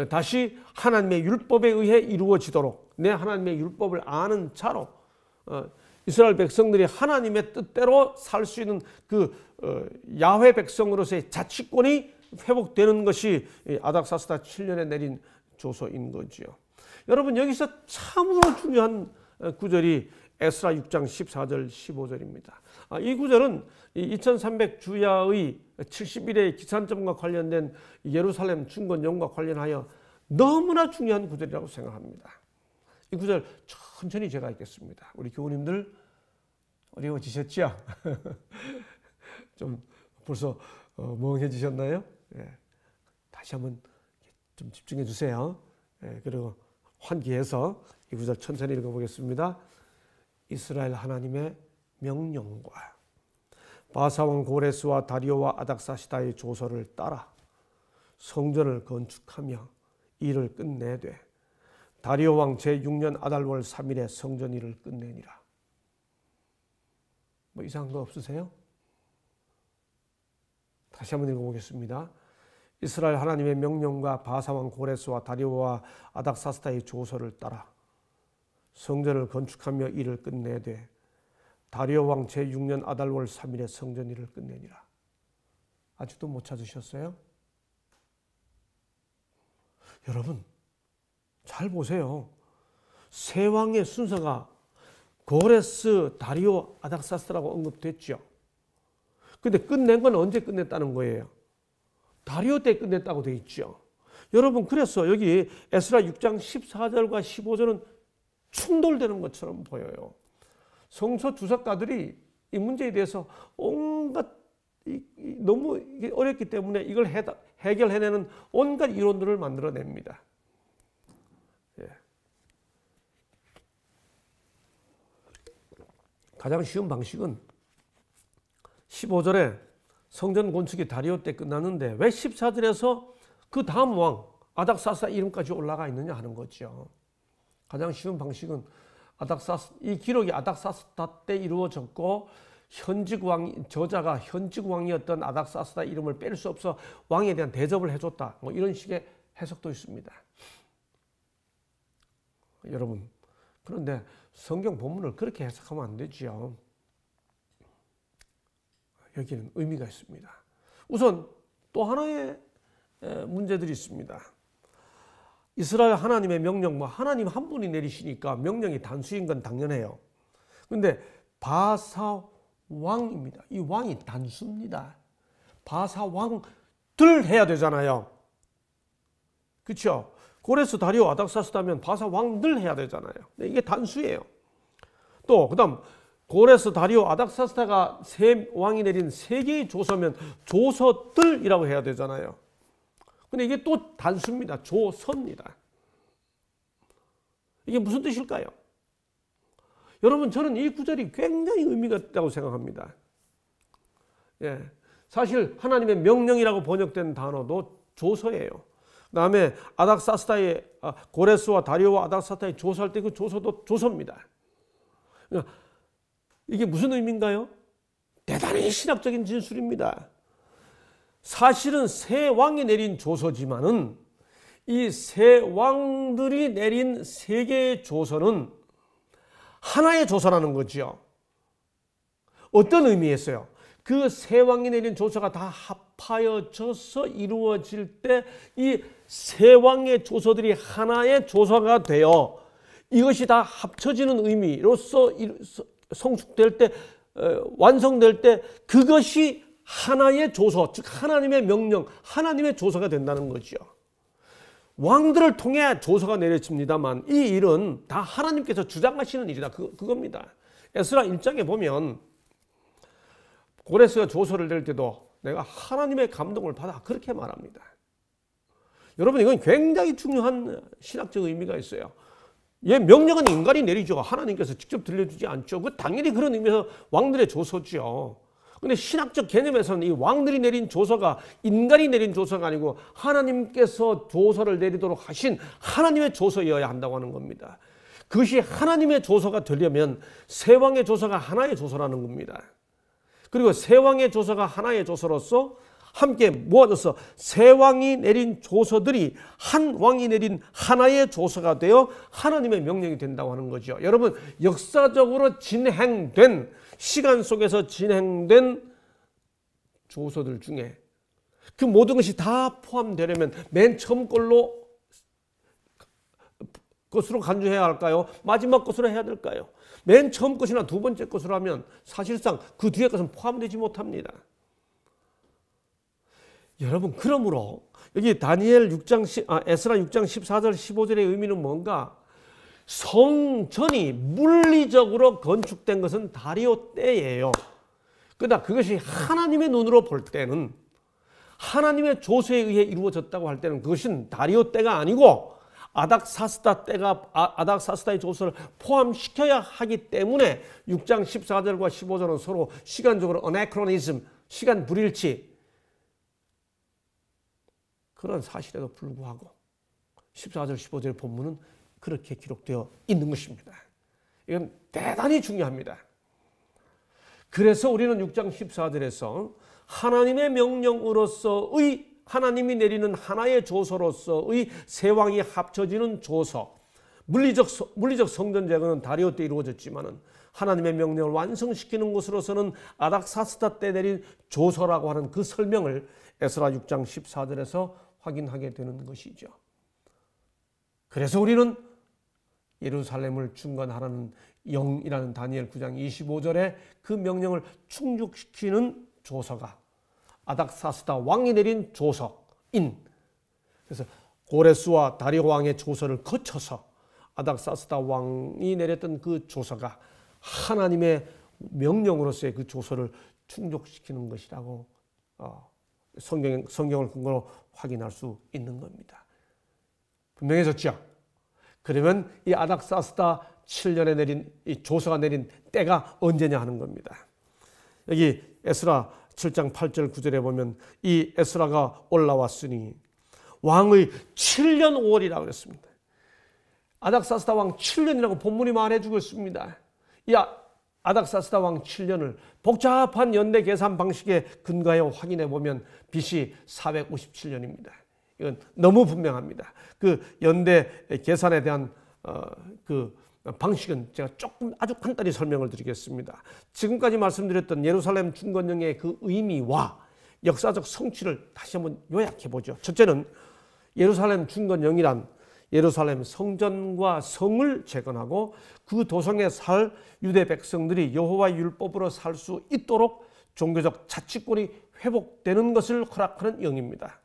다시 하나님의 율법에 의해 이루어지도록 내 하나님의 율법을 아는 자로 어, 이스라엘 백성들이 하나님의 뜻대로 살 수 있는 그 어, 야훼 백성으로서의 자치권이 회복되는 것이 아닥사스다 7년에 내린 조서인 거지요. 여러분 여기서 참으로 중요한 어, 구절이 에스라 6장 14절 15절입니다. 아, 이 구절은 2300 주야의 70일의 기산점과 관련된 예루살렘 중건용과 관련하여 너무나 중요한 구절이라고 생각합니다. 이 구절 천천히 제가 읽겠습니다. 우리 교우님들 어려워지셨죠? 좀 벌써 어, 멍해지셨나요? 예. 다시 한번 좀 집중해 주세요. 예, 그리고 환기해서 이 구절 천천히 읽어보겠습니다. 이스라엘 하나님의 명령과 바사원 고레스와 다리오와 아닥사시다의 조서를 따라 성전을 건축하며 일을 끝내되 다리오 왕 제6년 아달월 3일에 성전 일을 끝내니라. 뭐 이상한 거 없으세요? 다시 한번 읽어보겠습니다. 이스라엘 하나님의 명령과 바사왕 고레스와 다리오와 아닥사스타의 조서를 따라 성전을 건축하며 일을 끝내되 다리오 왕 제6년 아달월 3일에 성전 일을 끝내니라. 아직도 못 찾으셨어요? 여러분 잘 보세요. 세 왕의 순서가 고레스, 다리오, 아닥사스라고 언급됐죠. 근데 끝낸 건 언제 끝냈다는 거예요? 다리오 때 끝냈다고 돼 있죠. 여러분 그래서 여기 에스라 6장 14절과 15절은 충돌되는 것처럼 보여요. 성서 주석가들이 이 문제에 대해서 온갖 너무 어렵기 때문에 이걸 해결해내는 온갖 이론들을 만들어냅니다. 예. 가장 쉬운 방식은 15절에 성전 건축이 다리오 때 끝났는데 왜 14절에서 그 다음 왕아닥사스다 이름까지 올라가 있느냐 하는 거죠. 가장 쉬운 방식은 아닥사스 이 기록이 아닥사스다 때 이루어졌고 현직 왕 저자가 현직 왕이었던 아닥사스다 이름을 뺄 수 없어 왕에 대한 대접을 해줬다. 뭐 이런 식의 해석도 있습니다. 여러분 그런데 성경 본문을 그렇게 해석하면 안 되지요. 여기는 의미가 있습니다. 우선 또 하나의 문제들이 있습니다. 이스라엘 하나님의 명령, 뭐 하나님 한 분이 내리시니까 명령이 단수인 건 당연해요. 근데 바사 왕입니다. 이 왕이 단수입니다. 바사 왕들 해야 되잖아요. 그렇죠? 고레스 다리오 아닥사스다면 바사 왕들 해야 되잖아요. 네, 이게 단수예요. 또 그다음 고레스 다리오 아닥사스타가 세 왕이 내린 세 개의 조서면 조서들이라고 해야 되잖아요. 근데 이게 또 단수입니다. 조서입니다. 이게 무슨 뜻일까요? 여러분 저는 이 구절이 굉장히 의미가 있다고 생각합니다. 예. 사실 하나님의 명령이라고 번역된 단어도 조서예요. 다음에 아닥사스타의 아, 고레스와 다리오와 아닥사스타의 조서할 때 그 조서도 조서입니다. 그러니까 이게 무슨 의미인가요? 대단히 신학적인 진술입니다. 사실은 세 왕이 내린 조서지만은 이 세 왕들이 내린 세 개의 조서는 하나의 조서라는 거지 어떤 의미였어요? 그 세 왕이 내린 조서가 다 합하여져서 이루어질 때 이 세 왕의 조서들이 하나의 조서가 되어 이것이 다 합쳐지는 의미로서 성숙될 때 어, 완성될 때 그것이 하나의 조서 즉 하나님의 명령 하나님의 조서가 된다는 거죠. 왕들을 통해 조서가 내려집니다만 이 일은 다 하나님께서 주장하시는 일이다 그, 그겁니다. 에스라 1장에 보면 고레스가 조서를 낼 때도 내가 하나님의 감동을 받아 그렇게 말합니다. 여러분 이건 굉장히 중요한 신학적 의미가 있어요. 예, 명령은 인간이 내리죠. 하나님께서 직접 들려주지 않죠. 그 당연히 그런 의미에서 왕들의 조서죠. 근데 신학적 개념에서는 이 왕들이 내린 조서가 인간이 내린 조서가 아니고 하나님께서 조서를 내리도록 하신 하나님의 조서여야 한다고 하는 겁니다. 그것이 하나님의 조서가 되려면 세 왕의 조서가 하나의 조서라는 겁니다. 그리고 세 왕의 조서가 하나의 조서로서 함께 모아져서 세 왕이 내린 조서들이 한 왕이 내린 하나의 조서가 되어 하나님의 명령이 된다고 하는 거죠. 여러분 역사적으로 진행된 시간 속에서 진행된 조서들 중에 그 모든 것이 다 포함되려면 맨 처음 걸로 것으로 간주해야 할까요? 마지막 것으로 해야 될까요? 맨 처음 것이나 두 번째 것으로 하면 사실상 그 뒤에 것은 포함되지 못합니다. 여러분 그러므로 여기 다니엘 6장 아, 에스라 6장 14절 15절의 의미는 뭔가 성전이 물리적으로 건축된 것은 다리오 때예요. 그러나 그것이 하나님의 눈으로 볼 때는 하나님의 조세에 의해 이루어졌다고 할 때는 그것은 다리오 때가 아니고 아닥사스다 때가 아, 아닥사스다의 조서를 포함시켜야 하기 때문에 6장 14절과 15절은 서로 시간적으로 어네크로니즘 시간 불일치 그런 사실에도 불구하고 14절, 15절 본문은 그렇게 기록되어 있는 것입니다. 이건 대단히 중요합니다. 그래서 우리는 6장 14절에서 하나님의 명령으로서의 하나님이 내리는 하나의 조서로서의 세 왕이 합쳐지는 조서 물리적 물리적 성전 제거는 다리오 때 이루어졌지만은 하나님의 명령을 완성시키는 곳으로서는 아닥사스다 때 내린 조서라고 하는 그 설명을 에스라 6장 14절에서 확인하게 되는 것이죠. 그래서 우리는 예루살렘을 중간하라는 영이라는 다니엘 9장 25절에 그 명령을 충족시키는 조서가 아닥사스다 왕이 내린 조서인 그래서 고레스와 다리오 왕의 조서를 거쳐서 아닥사스다 왕이 내렸던 그 조서가 하나님의 명령으로서의 그 조서를 충족시키는 것이라고 어, 성경, 성경을 근거로 확인할 수 있는 겁니다. 분명해졌죠? 그러면 이 아닥사스다 7년에 내린 이 조서가 내린 때가 언제냐 하는 겁니다. 여기 에스라 7장 8절 9절에 보면 이 에스라가 올라왔으니 왕의 7년 5월이라고 그랬습니다. 아닥사스다 왕 7년이라고 본문이 말해주고 있습니다. 야, 아닥사스다 왕 7년을 복잡한 연대 계산 방식에 근거하여 확인해 보면 BC 457년입니다. 이건 너무 분명합니다. 그 연대 계산에 대한 어, 그 방식은 제가 조금 아주 간단히 설명을 드리겠습니다. 지금까지 말씀드렸던 예루살렘 중건령의 그 의미와 역사적 성취를 다시 한번 요약해 보죠. 첫째는 예루살렘 중건령이란 예루살렘 성전과 성을 재건하고 그 도성에 살 유대 백성들이 여호와 율법으로 살 수 있도록 종교적 자치권이 회복되는 것을 허락하는 영입니다.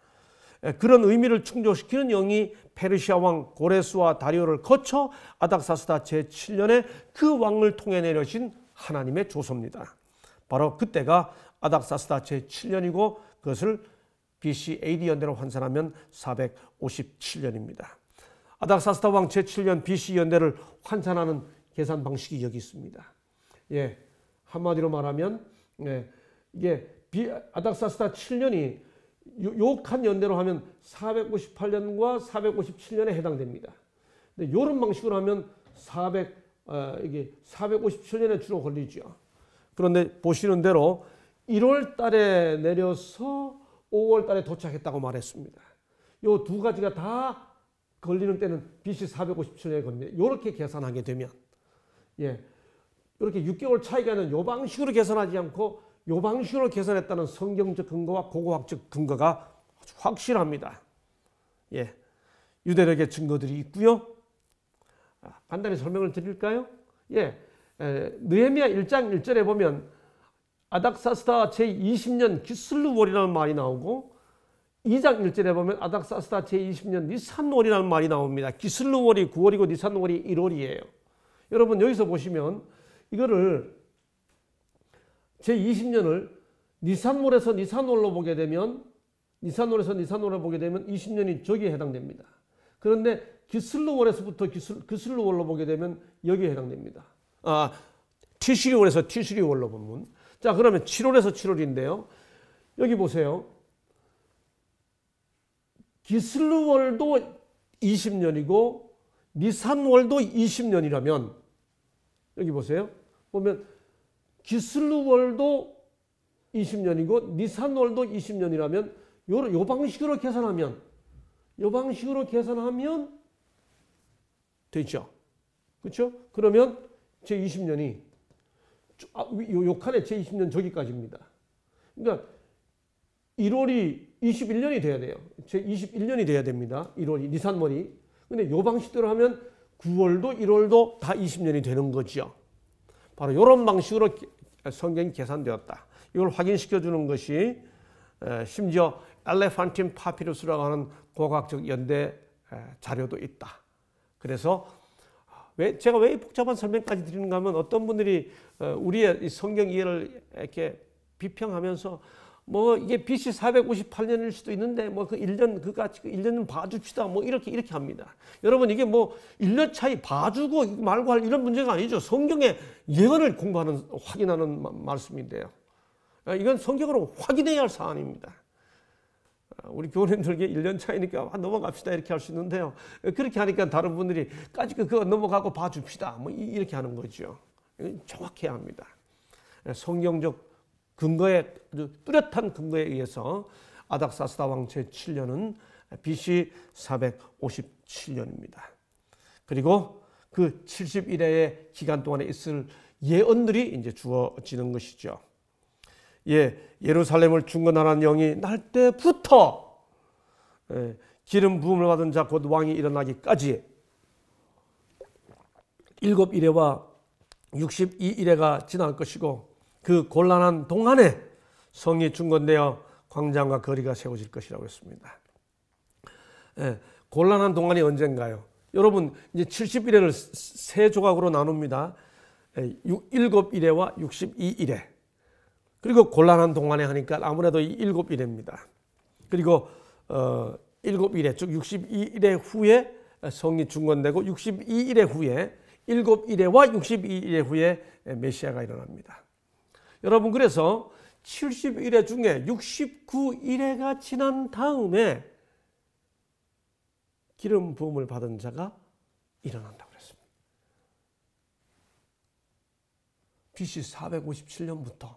그런 의미를 충족시키는 영이 페르시아 왕 고레스와 다리오를 거쳐 아닥사스다 제7년에 그 왕을 통해 내려진 하나님의 조서입니다. 바로 그때가 아닥사스다 제7년이고 그것을 BC AD 연대로 환산하면 457년입니다. 아닥사스다 왕 제7년 BC 연대를 환산하는 계산 방식이 여기 있습니다. 예, 한마디로 말하면 예, 이게 비, 아닥사스다 7년이 요한 연대로 하면 458년과 457년에 해당됩니다. 근데 이런 방식으로 하면 400 어, 이게 457년에 주로 걸리죠. 그런데 보시는 대로 1월 달에 내려서 5월 달에 도착했다고 말했습니다. 요 두 가지가 다 걸리는 때는 BC 457년에 걸리는데이렇게 계산하게 되면 예. 이렇게 6개월 차이가 있는 요 방식으로 계산하지 않고 요 방식으로 계산했다는 성경적 근거와 고고학적 근거가 확실합니다. 예. 유대력의 증거들이 있고요. 아, 간단히 설명을 드릴까요? 예. 느헤미야 1장 1절에 보면 아닥사스다 제20년 기슬루월이라는 말이 나오고 2장 1절에 보면 아닥사스다 제20년 니산월이라는 말이 나옵니다. 기슬루월이 9월이고 니산월이 1월이에요. 여러분 여기서 보시면 이거를 제20년을 니산월에서 니산월로 보게 되면 니산월에서 니산월로 보게 되면 20년이 저기에 해당됩니다. 그런데 기슬루월에서부터 기슬, 기슬루월로 보게 되면 여기에 해당됩니다. 아, 티슈리월에서 티슈리월로 보면 자 그러면 7월에서 7월인데요. 여기 보세요. 기슬월도 20년이고 니산월도 20년이라면 여기 보세요. 보면 기슬월도 20년이고 니산월도 20년이라면 요, 요 방식으로 계산하면 요 방식으로 계산하면 되죠. 그렇죠? 그러면 제 20년이 아, 요, 요 칸에 제 20년 저기까지입니다. 그러니까 1월이 21년이 돼야 돼요. 제 21년이 돼야 됩니다. 1월이 니산월이. 근데 요 방식대로 하면 9월도 1월도 다 20년이 되는 거지요. 바로 이런 방식으로 성경이 계산되었다. 이걸 확인시켜 주는 것이 심지어 엘레판틴 파피루스라고 하는 고고학적 연대 자료도 있다. 그래서 왜 제가 왜 복잡한 설명까지 드리는가 하면 어떤 분들이 어, 우리의 성경 이해를 이렇게 비평하면서 뭐 이게 BC 458년일 수도 있는데 뭐 그 1년 그까지 그 1년은 봐줍시다. 뭐 이렇게 이렇게 합니다. 여러분 이게 뭐 1년 차이 봐주고 말고 할 이런 문제가 아니죠. 성경의 예언을 공부하는 확인하는 말씀인데요. 아, 이건 성경으로 확인해야 할 사안입니다. 아, 우리 교원님들에게 1년 차이니까 아, 넘어갑시다 이렇게 할 수 있는데요. 아, 그렇게 하니까 다른 분들이 까짓 그거 넘어가고 봐줍시다. 뭐 이렇게 하는 거죠. 정확해야 합니다. 성경적 근거에 뚜렷한 근거에 의해서 아닥사스다 왕제 7년은 BC 457년입니다. 그리고 그 70일의 기간 동안에 있을 예언들이 이제 주어지는 것이죠. 예, 예루살렘을 중건하는 영이 날 때부터 예, 기름 부음을 받은 자 곧 왕이 일어나기까지 일곱 이레와 62이레가 지날 것이고 그 곤란한 동안에 성이 중건되어 광장과 거리가 세워질 것이라고 했습니다. 예, 곤란한 동안이 언젠가요? 여러분 이제 70일에를 세 조각으로 나눕니다. 7일에와 예, 62일에. 그리고 곤란한 동안에 하니까 아무래도 이 7일입니다. 그리고 어 7일에 즉 62일에 후에 성이 중건되고 62일에 후에 7일에와 62일에 후에 메시아가 일어납니다. 여러분 그래서 71회 중에 69일회가 지난 다음에 기름 부음을 받은 자가 일어난다고 그랬습니다. BC 457년부터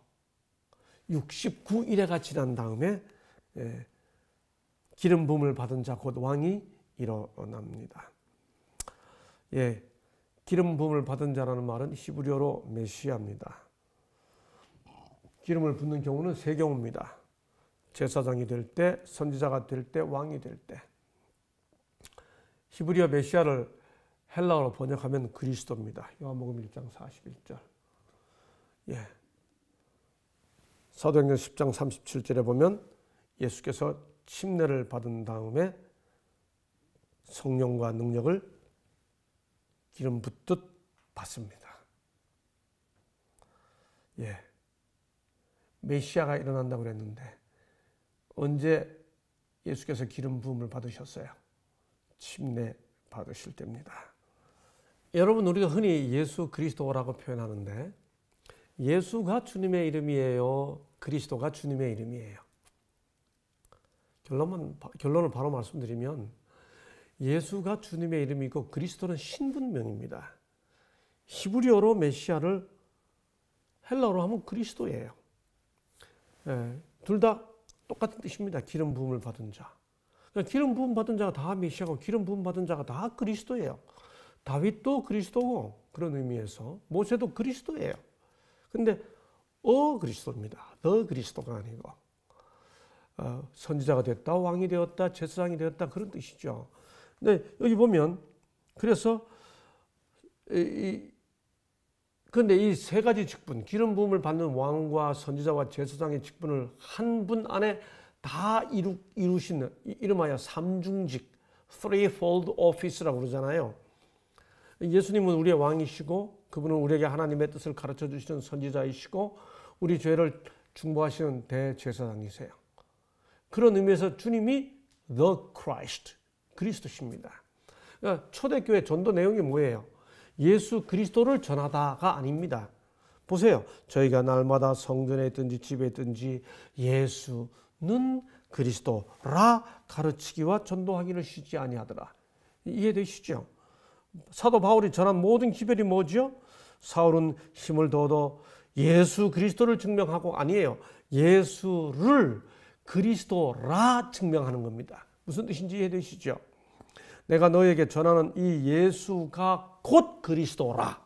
69일에가 지난 다음에 예, 기름 부음을 받은 자 곧 왕이 일어납니다. 예, 기름 부음을 받은 자라는 말은 히브리어로 메시아입니다. 기름을 붓는 경우는 세 경우입니다. 제사장이 될 때, 선지자가 될 때, 왕이 될 때. 히브리어 메시아를 헬라어로 번역하면 그리스도입니다. 요한복음 1장 41절. 예. 사도행전 10장 37절에 보면 예수께서 침례를 받은 다음에 성령과 능력을 기름 붓듯 받습니다. 예. 메시아가 일어난다고 그랬는데 언제 예수께서 기름 부음을 받으셨어요? 침례 받으실 때입니다. 여러분 우리가 흔히 예수 그리스도라고 표현하는데 예수가 주님의 이름이에요. 그리스도가 주님의 이름이에요. 결론만 결론을 바로 말씀드리면 예수가 주님의 이름이고 그리스도는 신분명입니다. 히브리어로 메시아를 헬라어로 하면 그리스도예요. 예, 둘다 똑같은 뜻입니다. 기름 부음을 받은 자. 그러니까 기름 부음 받은 자가 다 메시아고 기름 부음 받은 자가 다 그리스도예요. 다윗도 그리스도고 그런 의미에서 모세도 그리스도예요. 근데 어 그리스도입니다. 더 그리스도가 아니고 어, 선지자가 됐다, 왕이 되었다, 제사장이 되었다 그런 뜻이죠. 근데 여기 보면 그래서 이, 그런데 이 세 가지 직분, 기름 부음을 받는 왕과 선지자와 제사장의 직분을 한 분 안에 다 이루, 이루시는 이름하여 삼중직, threefold office라고 그러잖아요. 예수님은 우리의 왕이시고 그분은 우리에게 하나님의 뜻을 가르쳐 주시는 선지자이시고 우리 죄를 중보하시는 대제사장이세요. 그런 의미에서 주님이 the Christ, 그리스도십니다. 그러니까 초대교회 전도 내용이 뭐예요? 예수 그리스도를 전하다가 아닙니다. 보세요. 저희가 날마다 성전에 있든지 집에 있든지 예수는 그리스도라 가르치기와 전도하기를 쉬지 아니하더라. 이해되시죠? 사도 바울이 전한 모든 기별이 뭐지 사울은 힘을 더더 예수 그리스도를 증명하고 아니에요. 예수를 그리스도라 증명하는 겁니다. 무슨 뜻인지 이해되시죠? 내가 너에게 전하는 이 예수가 곧 그리스도라.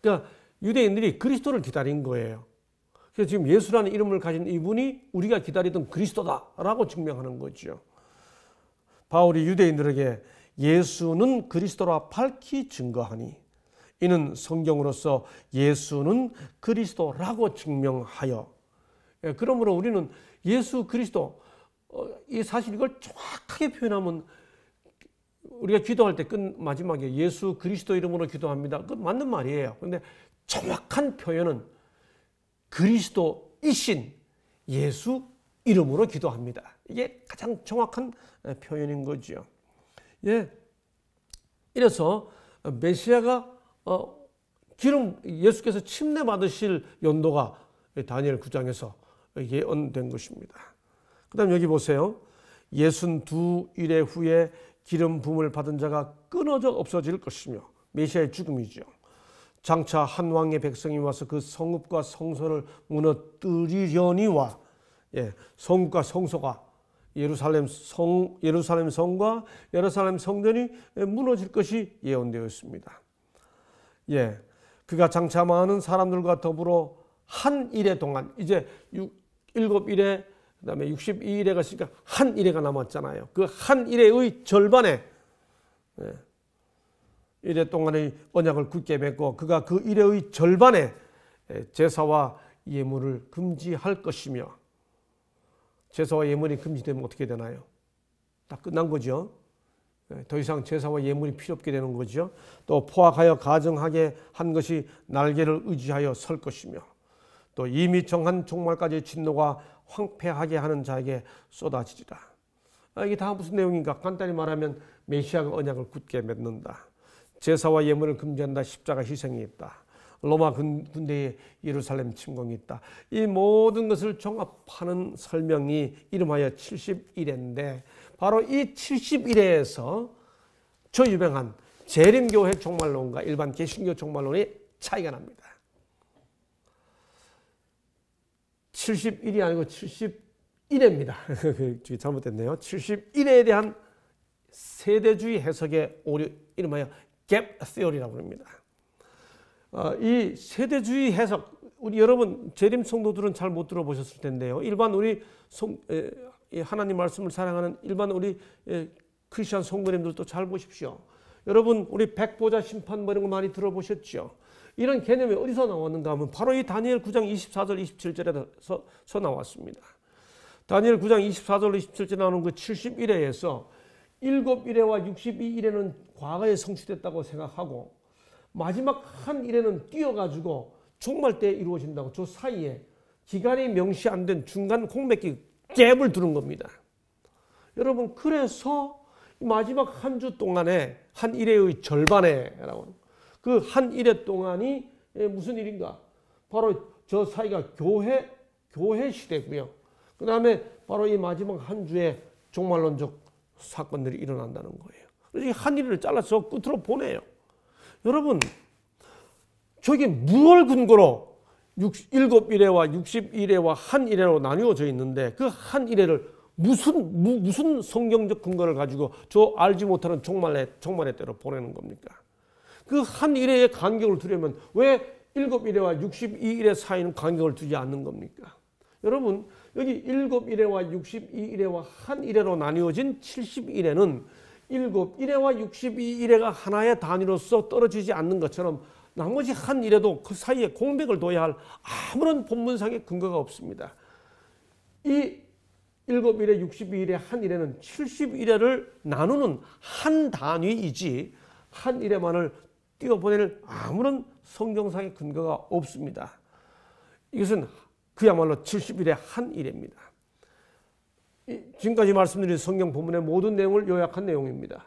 그러니까 유대인들이 그리스도를 기다린 거예요. 그래서 지금 예수라는 이름을 가진 이분이 우리가 기다리던 그리스도다라고 증명하는 거죠. 바울이 유대인들에게 예수는 그리스도라 밝히 증거하니 이는 성경으로서 예수는 그리스도라고 증명하여 예, 그러므로 우리는 예수 그리스도 어, 이 사실 이걸 정확하게 표현하면 우리가 기도할 때 끝 마지막에 예수 그리스도 이름으로 기도합니다. 그 맞는 말이에요. 근데 정확한 표현은 그리스도이신 예수 이름으로 기도합니다. 이게 가장 정확한 표현인 거지 예. 이래서 어, 메시아가 어, 기름 예수께서 침례 받으실 연도가 다니엘 9장에서 예언된 것입니다. 그다음 여기 보세요. 예순 두 일의 후에 기름 부음을 받은 자가 끊어져 없어질 것이며 메시아의 죽음이죠. 장차 한 왕의 백성이 와서 그 성읍과 성소를 무너뜨리려니와 예, 성읍과 성소가 예루살렘 성 예루살렘 성과 예루살렘 성전이 무너질 것이 예언되어 있습니다. 예. 그가 장차 많은 사람들과 더불어 한 일에 동안 이제 6 7일에 그 다음에 62일에가 있으니까 한 일에가 남았잖아요. 그 한 일의 절반에 예, 일회 동안의 언약을 굳게 맺고 그가 그 일의 절반에 예, 제사와 예물을 금지할 것이며 제사와 예물이 금지되면 어떻게 되나요? 다 끝난 거죠. 예, 더 이상 제사와 예물이 필요 없게 되는 거죠. 또 포악하여 가정하게 한 것이 날개를 의지하여 설 것이며 또 이미 정한 종말까지 진노가 황폐하게 하는 자에게 쏟아지리라. 아, 이게 다 무슨 내용인가? 간단히 말하면 메시아가 언약을 굳게 맺는다. 제사와 예물을 금지한다. 십자가 희생이 있다. 로마 군대의 예루살렘 침공이 있다. 이 모든 것을 종합하는 설명이 이름하여 70일인데 바로 이 70일에서 저 유명한 재림교회 종말론과 일반 개신교 종말론의 차이가 납니다. 71이 아니고 71회입니다. 그 잘못됐네요. 71회에 대한 세대주의 해석의 오류 이름하여 갭 세어리라고 합니다. 어, 이 세대주의 해석 우리 여러분 재림 성도들은 잘 못 들어보셨을 텐데요. 일반 우리 성, 에, 하나님 말씀을 사랑하는 일반 우리 에, 크리스천 성도님들도 잘 보십시오. 여러분 우리 백보자 심판 뭐 이런 거 많이 들어보셨죠? 이런 개념이 어디서 나왔는가 하면 바로 이 다니엘 9장 24절 27절에서 나왔습니다. 다니엘 9장 24절 27절에 나오는 그 71회에서 7일회와 62일에는 과거에 성취됐다고 생각하고 마지막 한 일에는 뛰어가지고 종말 때 이루어진다고 저 사이에 기간이 명시 안 된 중간 공백기 잽을 두는 겁니다. 여러분 그래서 마지막 한 주 동안에 한 일의 절반에라고 그한 일회 동안이 예, 무슨 일인가? 바로 저 사이가 교회 교회 시대고요. 그 다음에 바로 이 마지막 한 주에 종말론적 사건들이 일어난다는 거예요. 그래서 한 일을 잘라서 끝으로 보내요. 여러분, 저게 무얼 근거로 7일회와 60일회와 한 일회로 나누어져 있는데 그 한 일회를 무슨, 무, 슨 성경적 근거를 가지고 저 알지 못하는 종말의, 종말의 때로 보내는 겁니까? 그한 일에 간격을 두려면 왜 일곱 일에와 육십이 일에 사이는 간격을 두지 않는 겁니까? 여러분 여기 일곱 일에와 62일에와 한 일에로 나뉘어진 70일에는 일곱 일에와 62일에가 하나의 단위로서 떨어지지 않는 것처럼 나머지 한 일에도 그 사이에 공백을 둬야 할 아무런 본문상의 근거가 없습니다. 이 일곱 일에 62일에 한 일에는 70일에를 나누는 한 단위이지 한 일에만을 뛰어보낼 아무런 성경상의 근거가 없습니다. 이것은 그야말로 70일의 한 일입니다. 지금까지 말씀드린 성경 본문의 모든 내용을 요약한 내용입니다.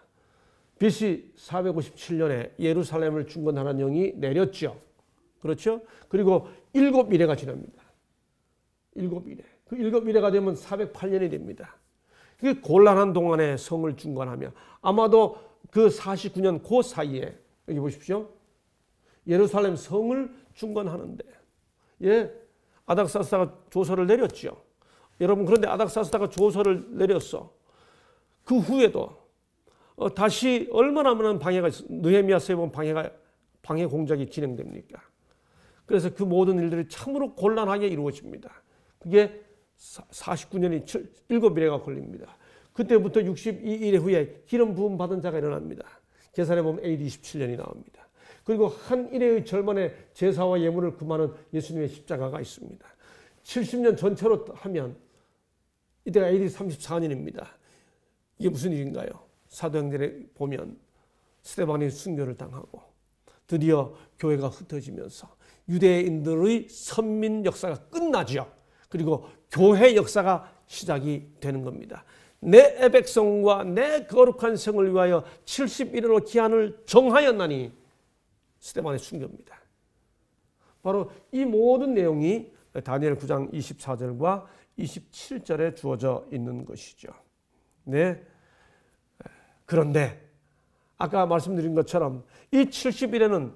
BC 457년에 예루살렘을 중건하는 영이 내렸죠. 그렇죠? 그리고 일곱 미래가 지납니다. 일곱 미래. 그 일곱 미래가 되면 408년이 됩니다. 그 곤란한 동안에 성을 중건하며 아마도 그 49년 그 사이에 여기 보십시오. 예루살렘 성을 중건하는데 예 아닥사스다가 조서를 내렸지 여러분 그런데 아닥사스다가 조서를 내렸어. 그 후에도 어, 다시 얼마나 많은 방해가 느헤미야 세번 방해가 방해 공작이 진행됩니까? 그래서 그 모든 일들이 참으로 곤란하게 이루어집니다. 그게 49년이 7일가 걸립니다. 그때부터 6 2일 후에 기름 부음 받은 자가 일어납니다. 계산해 보면 AD 27년이 나옵니다. 그리고 한 일의 절반의 제사와 예물을 구하는 예수님의 십자가가 있습니다. 70년 전체로 하면 이때가 AD 34년입니다. 이게 무슨 일인가요? 사도행전에 보면 스테반이 순교를 당하고 드디어 교회가 흩어지면서 유대인들의 선민 역사가 끝나죠. 그리고 교회 역사가 시작이 되는 겁니다. 내 백성과 내 거룩한 성을 위하여 70일으로 기한을 정하였나니 스테반의 순교입니다. 바로 이 모든 내용이 다니엘 9장 24절과 27절에 주어져 있는 것이죠. 네. 그런데 아까 말씀드린 것처럼 이 70일에는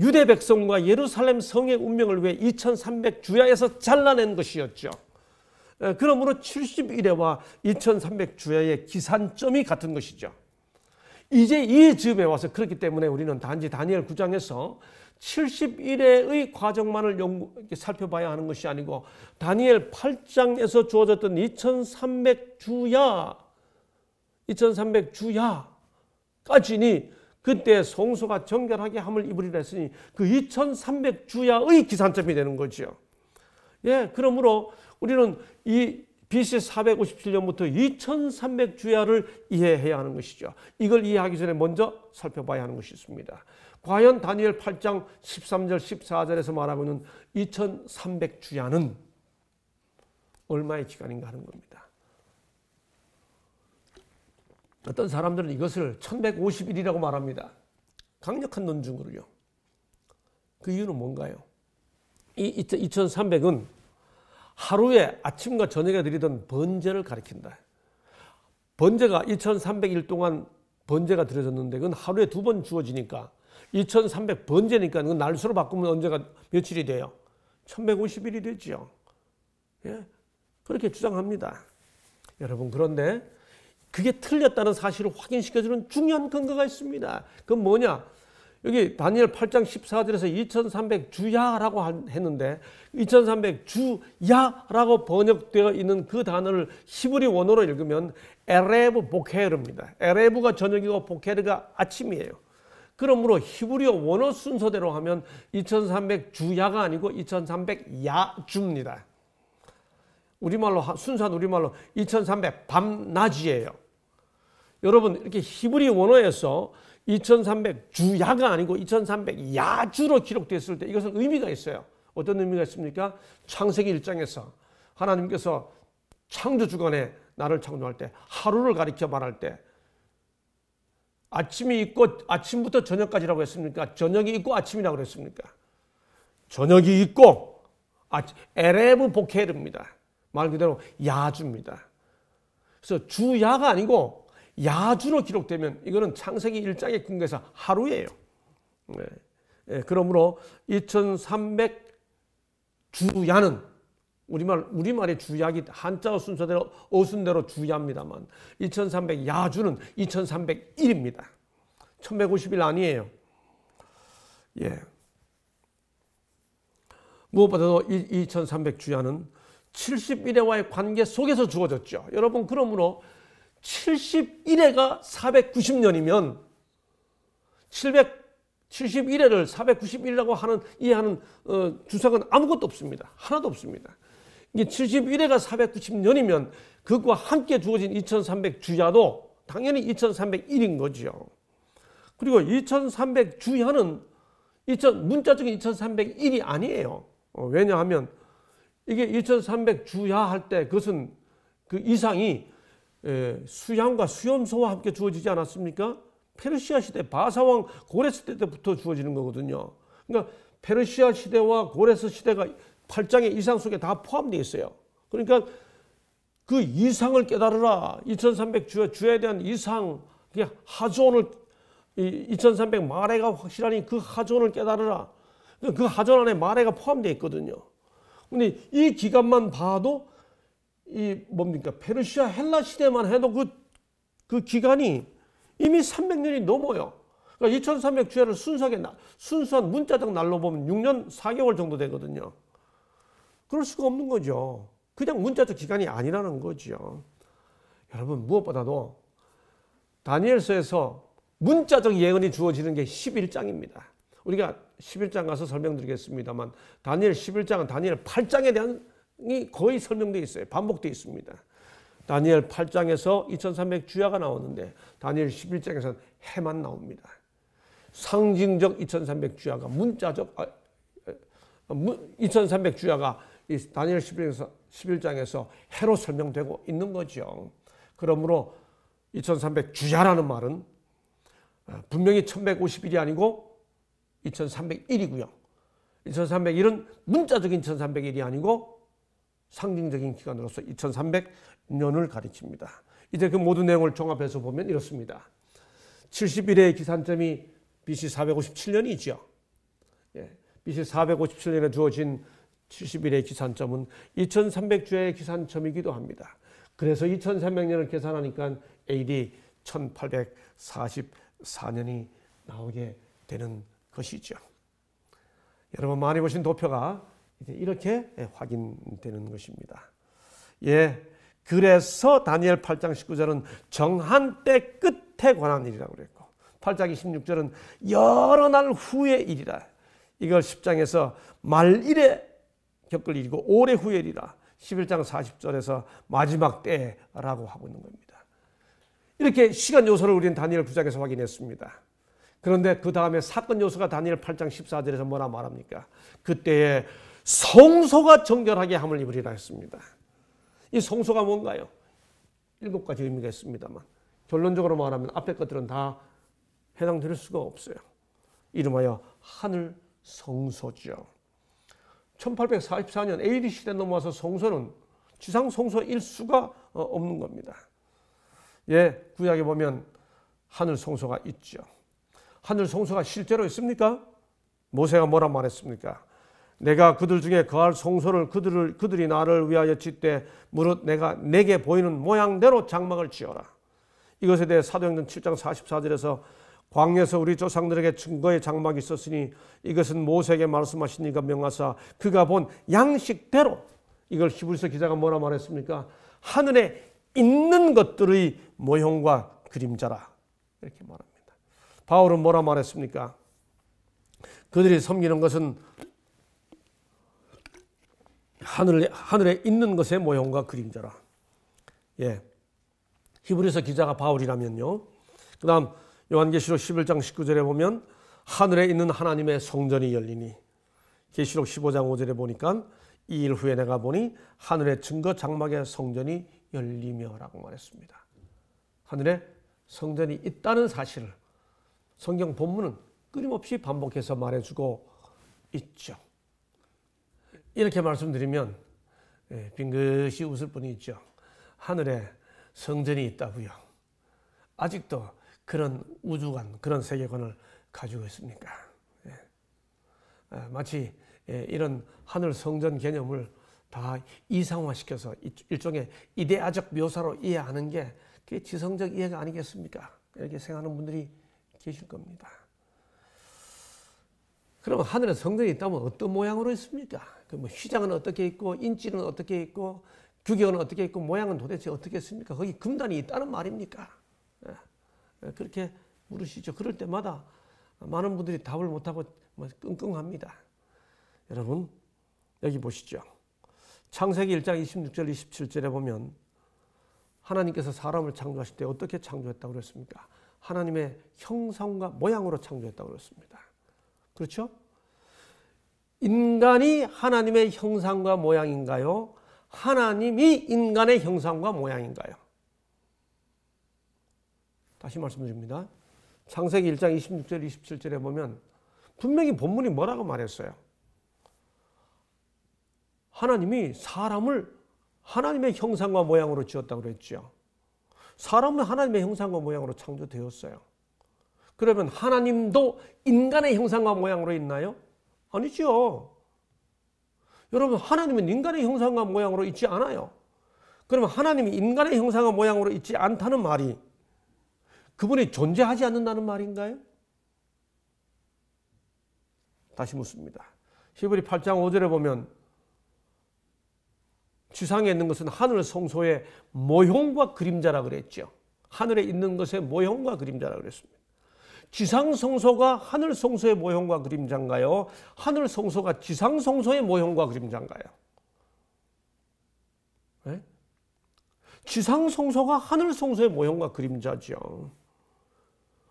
유대 백성과 예루살렘 성의 운명을 위해 2300 주야에서 잘라낸 것이었죠. 예, 그러므로 71회와 2300주야의 기산점이 같은 것이죠. 이제 이 즈음에 와서 그렇기 때문에 우리는 단지 다니엘 9장에서 71회의 과정만을 연구, 살펴봐야 하는 것이 아니고 다니엘 8장에서 주어졌던 2300주야 2300주야까지니 그때 성소가 정결하게 함을 입으리라 했으니 그 2300주야의 기산점이 되는 거지 예, 그러므로 우리는 이 BC 457년부터 2300주야를 이해해야 하는 것이죠. 이걸 이해하기 전에 먼저 살펴봐야 하는 것이 있습니다. 과연 다니엘 8장 13절 14절에서 말하고 있는 2300주야는 얼마의 기간인가 하는 겁니다. 어떤 사람들은 이것을 1151이라고 말합니다. 강력한 논증으로요. 그 이유는 뭔가요? 이 2300은 하루에 아침과 저녁에 드리던 번제를 가리킨다. 번제가 2301 동안 번제가 드려졌는데 그건 하루에 두 번 주어지니까 2300 번제니까 그 날수로 바꾸면 언제가 며칠이 돼요? 1150일이 되죠 예? 그렇게 주장합니다. 여러분 그런데 그게 틀렸다는 사실을 확인시켜주는 중요한 근거가 있습니다. 그건 뭐냐? 여기 다니엘 8장 14절에서 2300 주야라고 했는데 2300 주야라고 번역되어 있는 그 단어를 히브리 원어로 읽으면 에레브 보케르입니다. 에레브가 저녁이고 보케르가 아침이에요. 그러므로 히브리어 원어 순서대로 하면 2300 주야가 아니고 2300 야주입니다. 우리말로 순수한 우리말로 2300 밤낮이에요. 여러분 이렇게 히브리 원어에서 2300 주야가 아니고 2300 야주로 기록됐을 때 이것은 의미가 있어요. 어떤 의미가 있습니까? 창세기 1장에서 하나님께서 창조 주간에 나를 창조할 때 하루를 가리켜 말할 때 아침이 있고 아침부터 저녁까지라고 했습니까? 저녁이 있고 아침이라고 했습니까 저녁이 있고 아 에레브 보케르입니다. 말 그대로 야주입니다. 그래서 주야가 아니고 야주로 기록되면 이거는 창세기 1장의 군계사 하루예요. 네. 네. 그러므로 2300 주야는 우리말 우리말의 주약이 한자어 순서대로 어순대로 주야입니다만 2300 야주는 2301입니다. 1 1 5 0 아니에요. 예. 무엇보다도 2300 주야는 7 0일와의 관계 속에서 주어졌죠. 여러분 그러므로 71회가 490년이면 771회를 491이라고 하는 이해하는 어, 주석은 아무것도 없습니다. 하나도 없습니다. 이게 71회가 490년이면 그것과 함께 주어진 2300주야도 당연히 2301인 거지요. 그리고 2300주야는 2000, 문자적인 2301이 아니에요. 어, 왜냐하면 이게 2300주야 할 때 그것은 그 이상이 예, 수양과 수염소와 함께 주어지지 않았습니까? 페르시아 시대 바사왕 고레스 때부터 주어지는 거거든요. 그러니까 페르시아 시대와 고레스 시대가 8장의 이상 속에 다 포함되어 있어요. 그러니까 그 이상을 깨달으라. 2300주에 주에 대한 이상, 하존을 2300 마레가 확실하니 그 하존을 깨달으라. 그러니까 그 하존 안에 마레가 포함되어 있거든요. 근데 이 기간만 봐도 이 뭡니까 페르시아 헬라 시대만 해도 그, 그 기간이 이미 300년이 넘어요. 그러니까 2300주야를 순수하게 순수한 문자적 날로 보면 6년 4개월 정도 되거든요. 그럴 수가 없는 거죠. 그냥 문자적 기간이 아니라는 거죠. 여러분 무엇보다도 다니엘서에서 문자적 예언이 주어지는 게 11장입니다. 우리가 11장 가서 설명드리겠습니다만 다니엘 11장은 다니엘 8장에 대한 이 거의 설명되어 있어요. 반복되어 있습니다. 다니엘 8장에서 2300 주야가 나오는데 다니엘 11장에서는 해만 나옵니다. 상징적 2300 주야가 문자적 2300 아, 아, 주야가 다니엘 11장에서, 11장에서 해로 설명되고 있는 거죠. 그러므로 2300 주야라는 말은 아, 분명히 1151이 아니고 2301이고요. 2301은 문자적인 2301이 아니고 상징적인 기간으로서 2300년을 가르칩니다. 이제 그 모든 내용을 종합해서 보면 이렇습니다. 7 1의 기산점이 BC 457년이죠. 예. BC 457년에 주어진 7 1의 기산점은 2300주의 기산점이기도 합니다. 그래서 2300년을 계산하니까 AD 1844년이 나오게 되는 것이죠. 여러분 많이 보신 도표가 이렇게 확인되는 것입니다. 예. 그래서 다니엘 8장 19절은 정한 때 끝에 관한 일이라고 그랬고 8장 26절은 여러 날 후의 일이라. 이걸 10장에서 말일에 겪을 일이고 오래 후의 일이라. 11장 40절에서 마지막 때라고 하고 있는 겁니다. 이렇게 시간 요소를 우리는 다니엘 9장에서 확인했습니다. 그런데 그 다음에 사건 요소가 다니엘 8장 14절에서 뭐라 말합니까? 그때에 성소가 정결하게 함을 입으리라 했습니다. 이 성소가 뭔가요? 일곱 가지 의미가 있습니다만 결론적으로 말하면 앞에 것들은 다 해당될 수가 없어요. 이름하여 하늘 성소죠. 1844년 AD 시대 넘어와서 성소는 지상 성소일 수가 어, 없는 겁니다. 예, 구약에 보면 하늘 성소가 있죠. 하늘 성소가 실제로 있습니까? 모세가 뭐라 말했습니까? 내가 그들 중에 거할 성소를 그들을 그들이 나를 위하여 짓되 무릇 내가 내게 보이는 모양대로 장막을 지어라. 이것에 대해 사도행전 7장 44절에서 광에서 우리 조상들에게 증거의 장막이 있었으니 이것은 모세에게 말씀하시니까 명하사 그가 본 양식대로 이걸 히브리서 기자가 뭐라 말했습니까? 하늘에 있는 것들의 모형과 그림자라 이렇게 말합니다. 바울은 뭐라 말했습니까? 그들이 섬기는 것은 하늘에, 하늘에 있는 것의 모형과 그림자라. 예. 히브리서 기자가 바울이라면요. 그 다음 요한계시록 11장 19절에 보면 하늘에 있는 하나님의 성전이 열리니 계시록 15장 5절에 보니까 이 일 후에 내가 보니 하늘의 증거 장막의 성전이 열리며라고 말했습니다. 하늘에 성전이 있다는 사실을 성경 본문은 끊임없이 반복해서 말해주고 있죠. 이렇게 말씀드리면 예, 빙긋이 웃을 뿐이 있죠. 하늘에 성전이 있다고요. 아직도 그런 우주관, 그런 세계관을 가지고 있습니까? 예. 아, 마치 예, 이런 하늘 성전 개념을 다 이상화시켜서 일종의 이데아적 묘사로 이해하는 게 그게 지성적 이해가 아니겠습니까? 이렇게 생각하는 분들이 계실 겁니다. 그러면 하늘에 성전이 있다면 어떤 모양으로 있습니까? 그뭐 휘장은 어떻게 있고 인지는 어떻게 있고 규격은 어떻게 있고 모양은 도대체 어떻게 씁니까? 거기 금단이 있다는 말입니까? 예. 예, 그렇게 물으시죠. 그럴 때마다 많은 분들이 답을 못하고 뭐 끙끙합니다. 여러분 여기 보시죠. 창세기 1장 26절 27절에 보면 하나님께서 사람을 창조하실 때 어떻게 창조했다고 그랬습니까? 하나님의 형상과 모양으로 창조했다고 그랬습니다. 그렇죠? 인간이 하나님의 형상과 모양인가요? 하나님이 인간의 형상과 모양인가요? 다시 말씀드립니다. 창세기 1장 26절 27절에 보면 분명히 본문이 뭐라고 말했어요? 하나님이 사람을 하나님의 형상과 모양으로 지었다고 그랬죠. 사람은 하나님의 형상과 모양으로 창조되었어요. 그러면 하나님도 인간의 형상과 모양으로 있나요? 아니지 여러분 하나님은 인간의 형상과 모양으로 있지 않아요. 그러면 하나님이 인간의 형상과 모양으로 있지 않다는 말이 그분이 존재하지 않는다는 말인가요? 다시 묻습니다. 히브리 8장 5절에 보면 지상에 있는 것은 하늘 성소의 모형과 그림자라 그랬죠. 하늘에 있는 것의 모형과 그림자라 그랬습니다. 지상 성소가 하늘 성소의 모형과 그림자인가요? 하늘 성소가 지상 성소의 모형과 그림자인가요? 네? 예? 지상 성소가 하늘 성소의 모형과 그림자죠.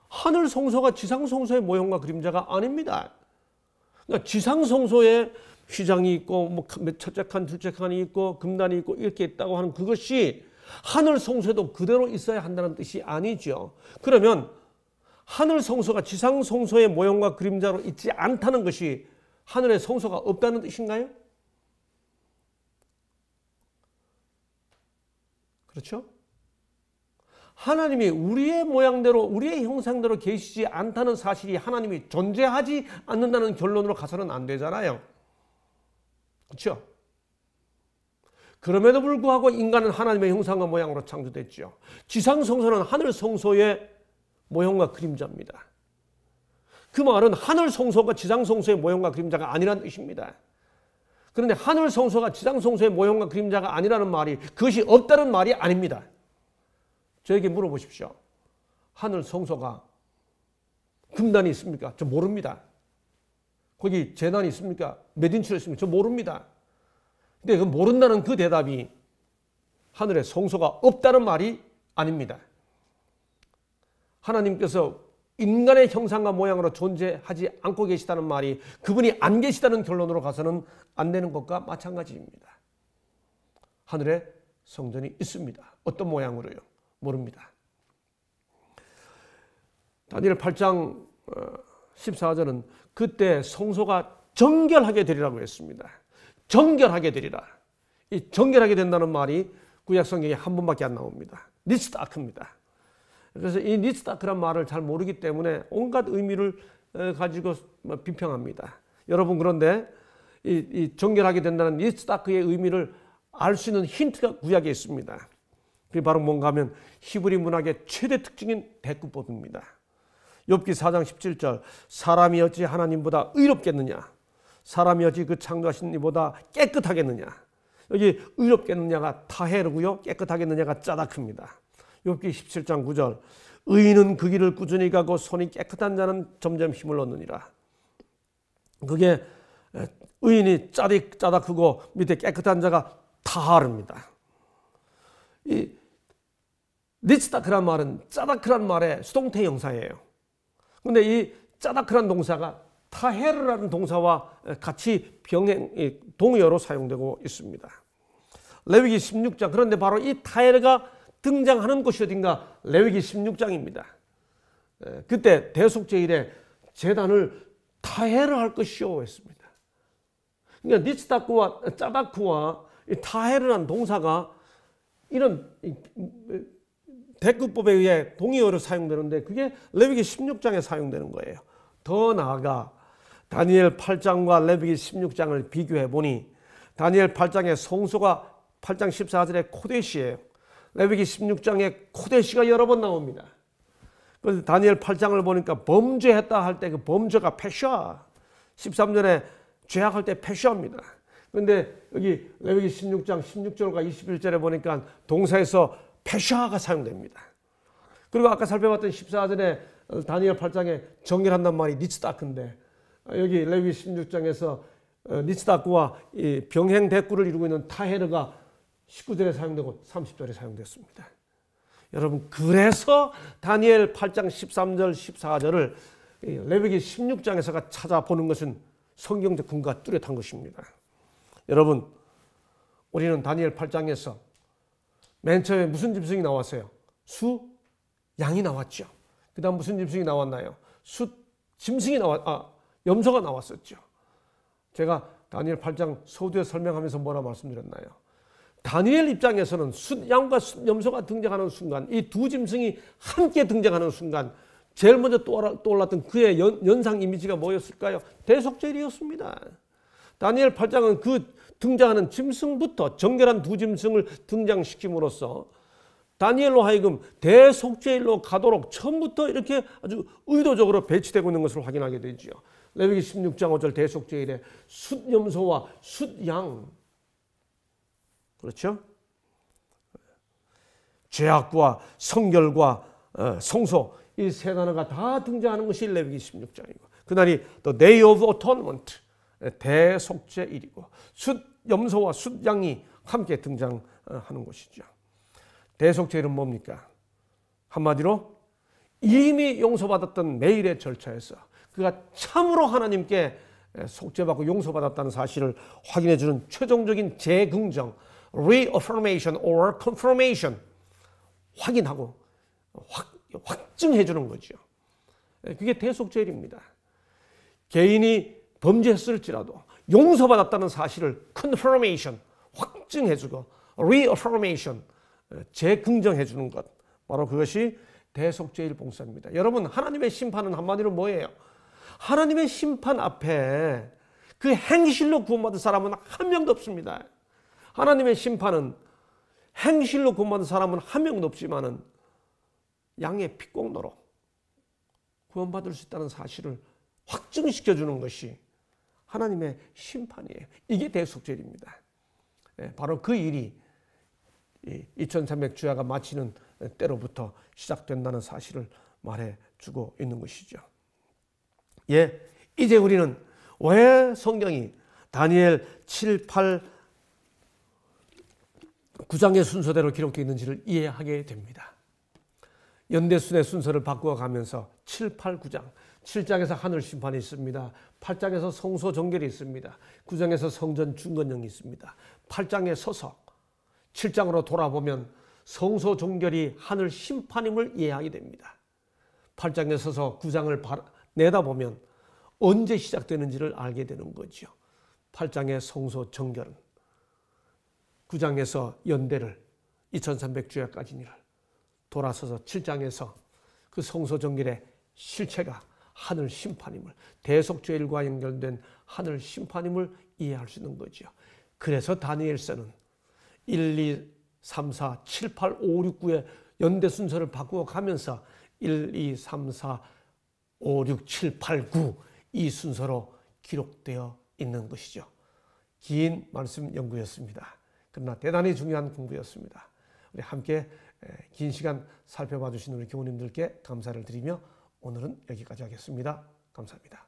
하늘 성소가 지상 성소의 모형과 그림자가 아닙니다. 그러니까 지상 성소에 휘장이 있고 뭐 첫째 칸, 둘째 칸이 있고 금단이 있고 이렇게 있다고 하는 그것이 하늘 성소에도 그대로 있어야 한다는 뜻이 아니죠. 그러면 하늘 성소가 지상 성소의 모형과 그림자로 있지 않다는 것이 하늘의 성소가 없다는 뜻인가요? 그렇죠? 하나님이 우리의 모양대로 우리의 형상대로 계시지 않다는 사실이 하나님이 존재하지 않는다는 결론으로 가서는 안 되잖아요. 그렇죠? 그럼에도 불구하고 인간은 하나님의 형상과 모양으로 창조됐죠. 지상 성소는 하늘 성소의 모형과 그림자입니다. 그 말은 하늘 성소가 지상 성소의 모형과 그림자가 아니란 뜻입니다. 그런데 하늘 성소가 지상 성소의 모형과 그림자가 아니라는 말이 그것이 없다는 말이 아닙니다. 저에게 물어보십시오. 하늘 성소가 금단이 있습니까? 저 모릅니다. 거기 재난이 있습니까? 메딘출이 있습니까? 저 모릅니다. 근데 그 모른다는 그 대답이 하늘에 성소가 없다는 말이 아닙니다. 하나님께서 인간의 형상과 모양으로 존재하지 않고 계시다는 말이 그분이 안 계시다는 결론으로 가서는 안 되는 것과 마찬가지입니다. 하늘에 성전이 있습니다. 어떤 모양으로요? 모릅니다. 다니엘 8장 14절은 어, 그때 성소가 정결하게 되리라고 했습니다. 정결하게 되리라. 이 정결하게 된다는 말이 구약 성경에 한 번밖에 안 나옵니다. 니스다크입니다. 그래서 이 니츠다크란 말을 잘 모르기 때문에 온갖 의미를 어, 가지고 비평합니다. 뭐 여러분 그런데 이, 이 종결하게 된다는 니츠다크의 의미를 알 수 있는 힌트가 구약에 있습니다. 그게 바로 뭔가 하면 히브리 문학의 최대 특징인 대꾸법입니다. 욥기 4장 17절 사람이 어찌 하나님보다 의롭겠느냐 사람이 어찌 그 창조하신 이보다 깨끗하겠느냐 여기 의롭겠느냐가 타헤르고요 깨끗하겠느냐가 짜다크입니다. 욥기 17장 9절 의인은 그 길을 꾸준히 가고 손이 깨끗한 자는 점점 힘을 얻느니라. 그게 의인이 짜리 짜다 크고 밑에 깨끗한 자가 타하릅니다. 이 니츠다크란 말은 짜다크란 말의 수동태 형사예요. 근데 이 짜다크란 동사가 타헤르라는 동사와 같이 병행 동의어로 사용되고 있습니다. 레위기 16장 그런데 바로 이 타헤르가 등장하는 곳이 어딘가 레위기 16장입니다. 예, 그때 대속제일에 재단을 타해를 할 것이오 했습니다. 그러니까 니츠다쿠와 짜다쿠와 타해를 한 동사가 이런 대구법에 의해 동의어로 사용되는데 그게 레위기 16장에 사용되는 거예요. 더 나아가 다니엘 8장과 레위기 16장을 비교해 보니 다니엘 8장의 성소가 8장 14절의 코데시예요. 레위기 16장에 코데시가 여러 번 나옵니다. 그래서 다니엘 8장을 보니까 범죄했다 할 때 그 범죄가 패샤. 13년에 죄악할 때 패샤입니다. 그런데 여기 레위기 16장 16절과 21절에 보니까 동사에서 패샤가 사용됩니다. 그리고 아까 살펴봤던 14절에 다니엘 8장에 정결한단 말이 니츠다크인데 여기 레위 16장에서 어, 니츠다크와 병행 대꾸를 이루고 있는 타헤르가 19절에 사용되고 30절에 사용됐습니다. 여러분 그래서 다니엘 8장 13절 14절을 레위기 16장에서가 찾아보는 것은 성경적 근거가 뚜렷한 것입니다. 여러분 우리는 다니엘 8장에서 맨 처음에 무슨 짐승이 나왔어요? 수 양이 나왔죠. 그다음 무슨 짐승이 나왔나요? 수 짐승이 나왔 아 염소가 나왔었죠. 제가 다니엘 8장 서두에 설명하면서 뭐라 말씀드렸나요? 다니엘 입장에서는 숫양과 숫염소가 등장하는 순간 이 두 짐승이 함께 등장하는 순간 제일 먼저 떠올랐던 그의 연, 상 이미지가 뭐였을까요? 대속죄이었습니다. 다니엘 8장은 그 등장하는 짐승부터 정결한 두 짐승을 등장시킴으로써 다니엘로 하여금 대속죄일로 가도록 처음부터 이렇게 아주 의도적으로 배치되고 있는 것을 확인하게 되지요. 레위기 16장 5절 대속죄일에 숫염소와 숫양 그렇죠? 죄악과 성결과 어, 성소 이 세 단어가 다 등장하는 것이 레위기 16장이고 그날이 또 Day of Atonement 대속죄일이고 숫 염소와 숫양이 함께 등장하는 것이죠. 대속죄일은 뭡니까? 한마디로 이미 용서받았던 매일의 절차에서 그가 참으로 하나님께 속죄받고 용서받았다는 사실을 확인해주는 최종적인 재긍정 reaffirmation or confirmation 확인하고 확, 확증해 주는 거죠. 예, 그게 대속죄입니다. 개인이 범죄했을지라도 용서받았다는 사실을 confirmation 확증해 주고 reaffirmation 예, 재긍정해 주는 것 바로 그것이 대속죄일 봉사입니다. 여러분 하나님의 심판은 한마디로 뭐예요? 하나님의 심판 앞에 그 행실로 구원받은 사람은 한 명도 없습니다. 하나님의 심판은 행실로 구원받은 사람은 한 명도 없지만은 양의 피공로로 구원받을 수 있다는 사실을 확증시켜 주는 것이 하나님의 심판이에요. 이게 대속죄입니다. 예, 바로 그 일이 2300 주야가 마치는 때로부터 시작된다는 사실을 말해 주고 있는 것이죠. 예, 이제 우리는 왜 성경이 다니엘 7, 8, 구장의 순서대로 기록되어 있는지를 이해하게 됩니다. 연대순의 순서를 바꾸어 가면서 7, 8, 9장. 7장에서 하늘 심판이 있습니다. 8장에서 성소 정결이 있습니다. 9장에서 성전 중건령이 있습니다. 8장에 서서 7장으로 돌아보면 성소 종결이 하늘 심판임을 이해하게 됩니다. 8장에 서서 9장을 내다보면 언제 시작되는지를 알게 되는 거죠. 8장의 성소 정결은 9장에서 연대를 2300주야까지니를 돌아서서 7장에서 그 성소정일의 실체가 하늘 심판임을 대속죄일과 연결된 하늘 심판임을 이해할 수 있는 거죠 그래서 다니엘서는 1, 2, 3, 4, 7, 8, 5, 6, 9의 연대 순서를 바꾸어 가면서 1, 2, 3, 4, 5, 6, 7, 8, 9 이 순서로 기록되어 있는 것이죠. 긴 말씀 연구였습니다. 그러나 대단히 중요한 공부였습니다. 우리 함께 긴 시간 살펴봐 주신 우리 교우님들께 감사를 드리며 오늘은 여기까지 하겠습니다. 감사합니다.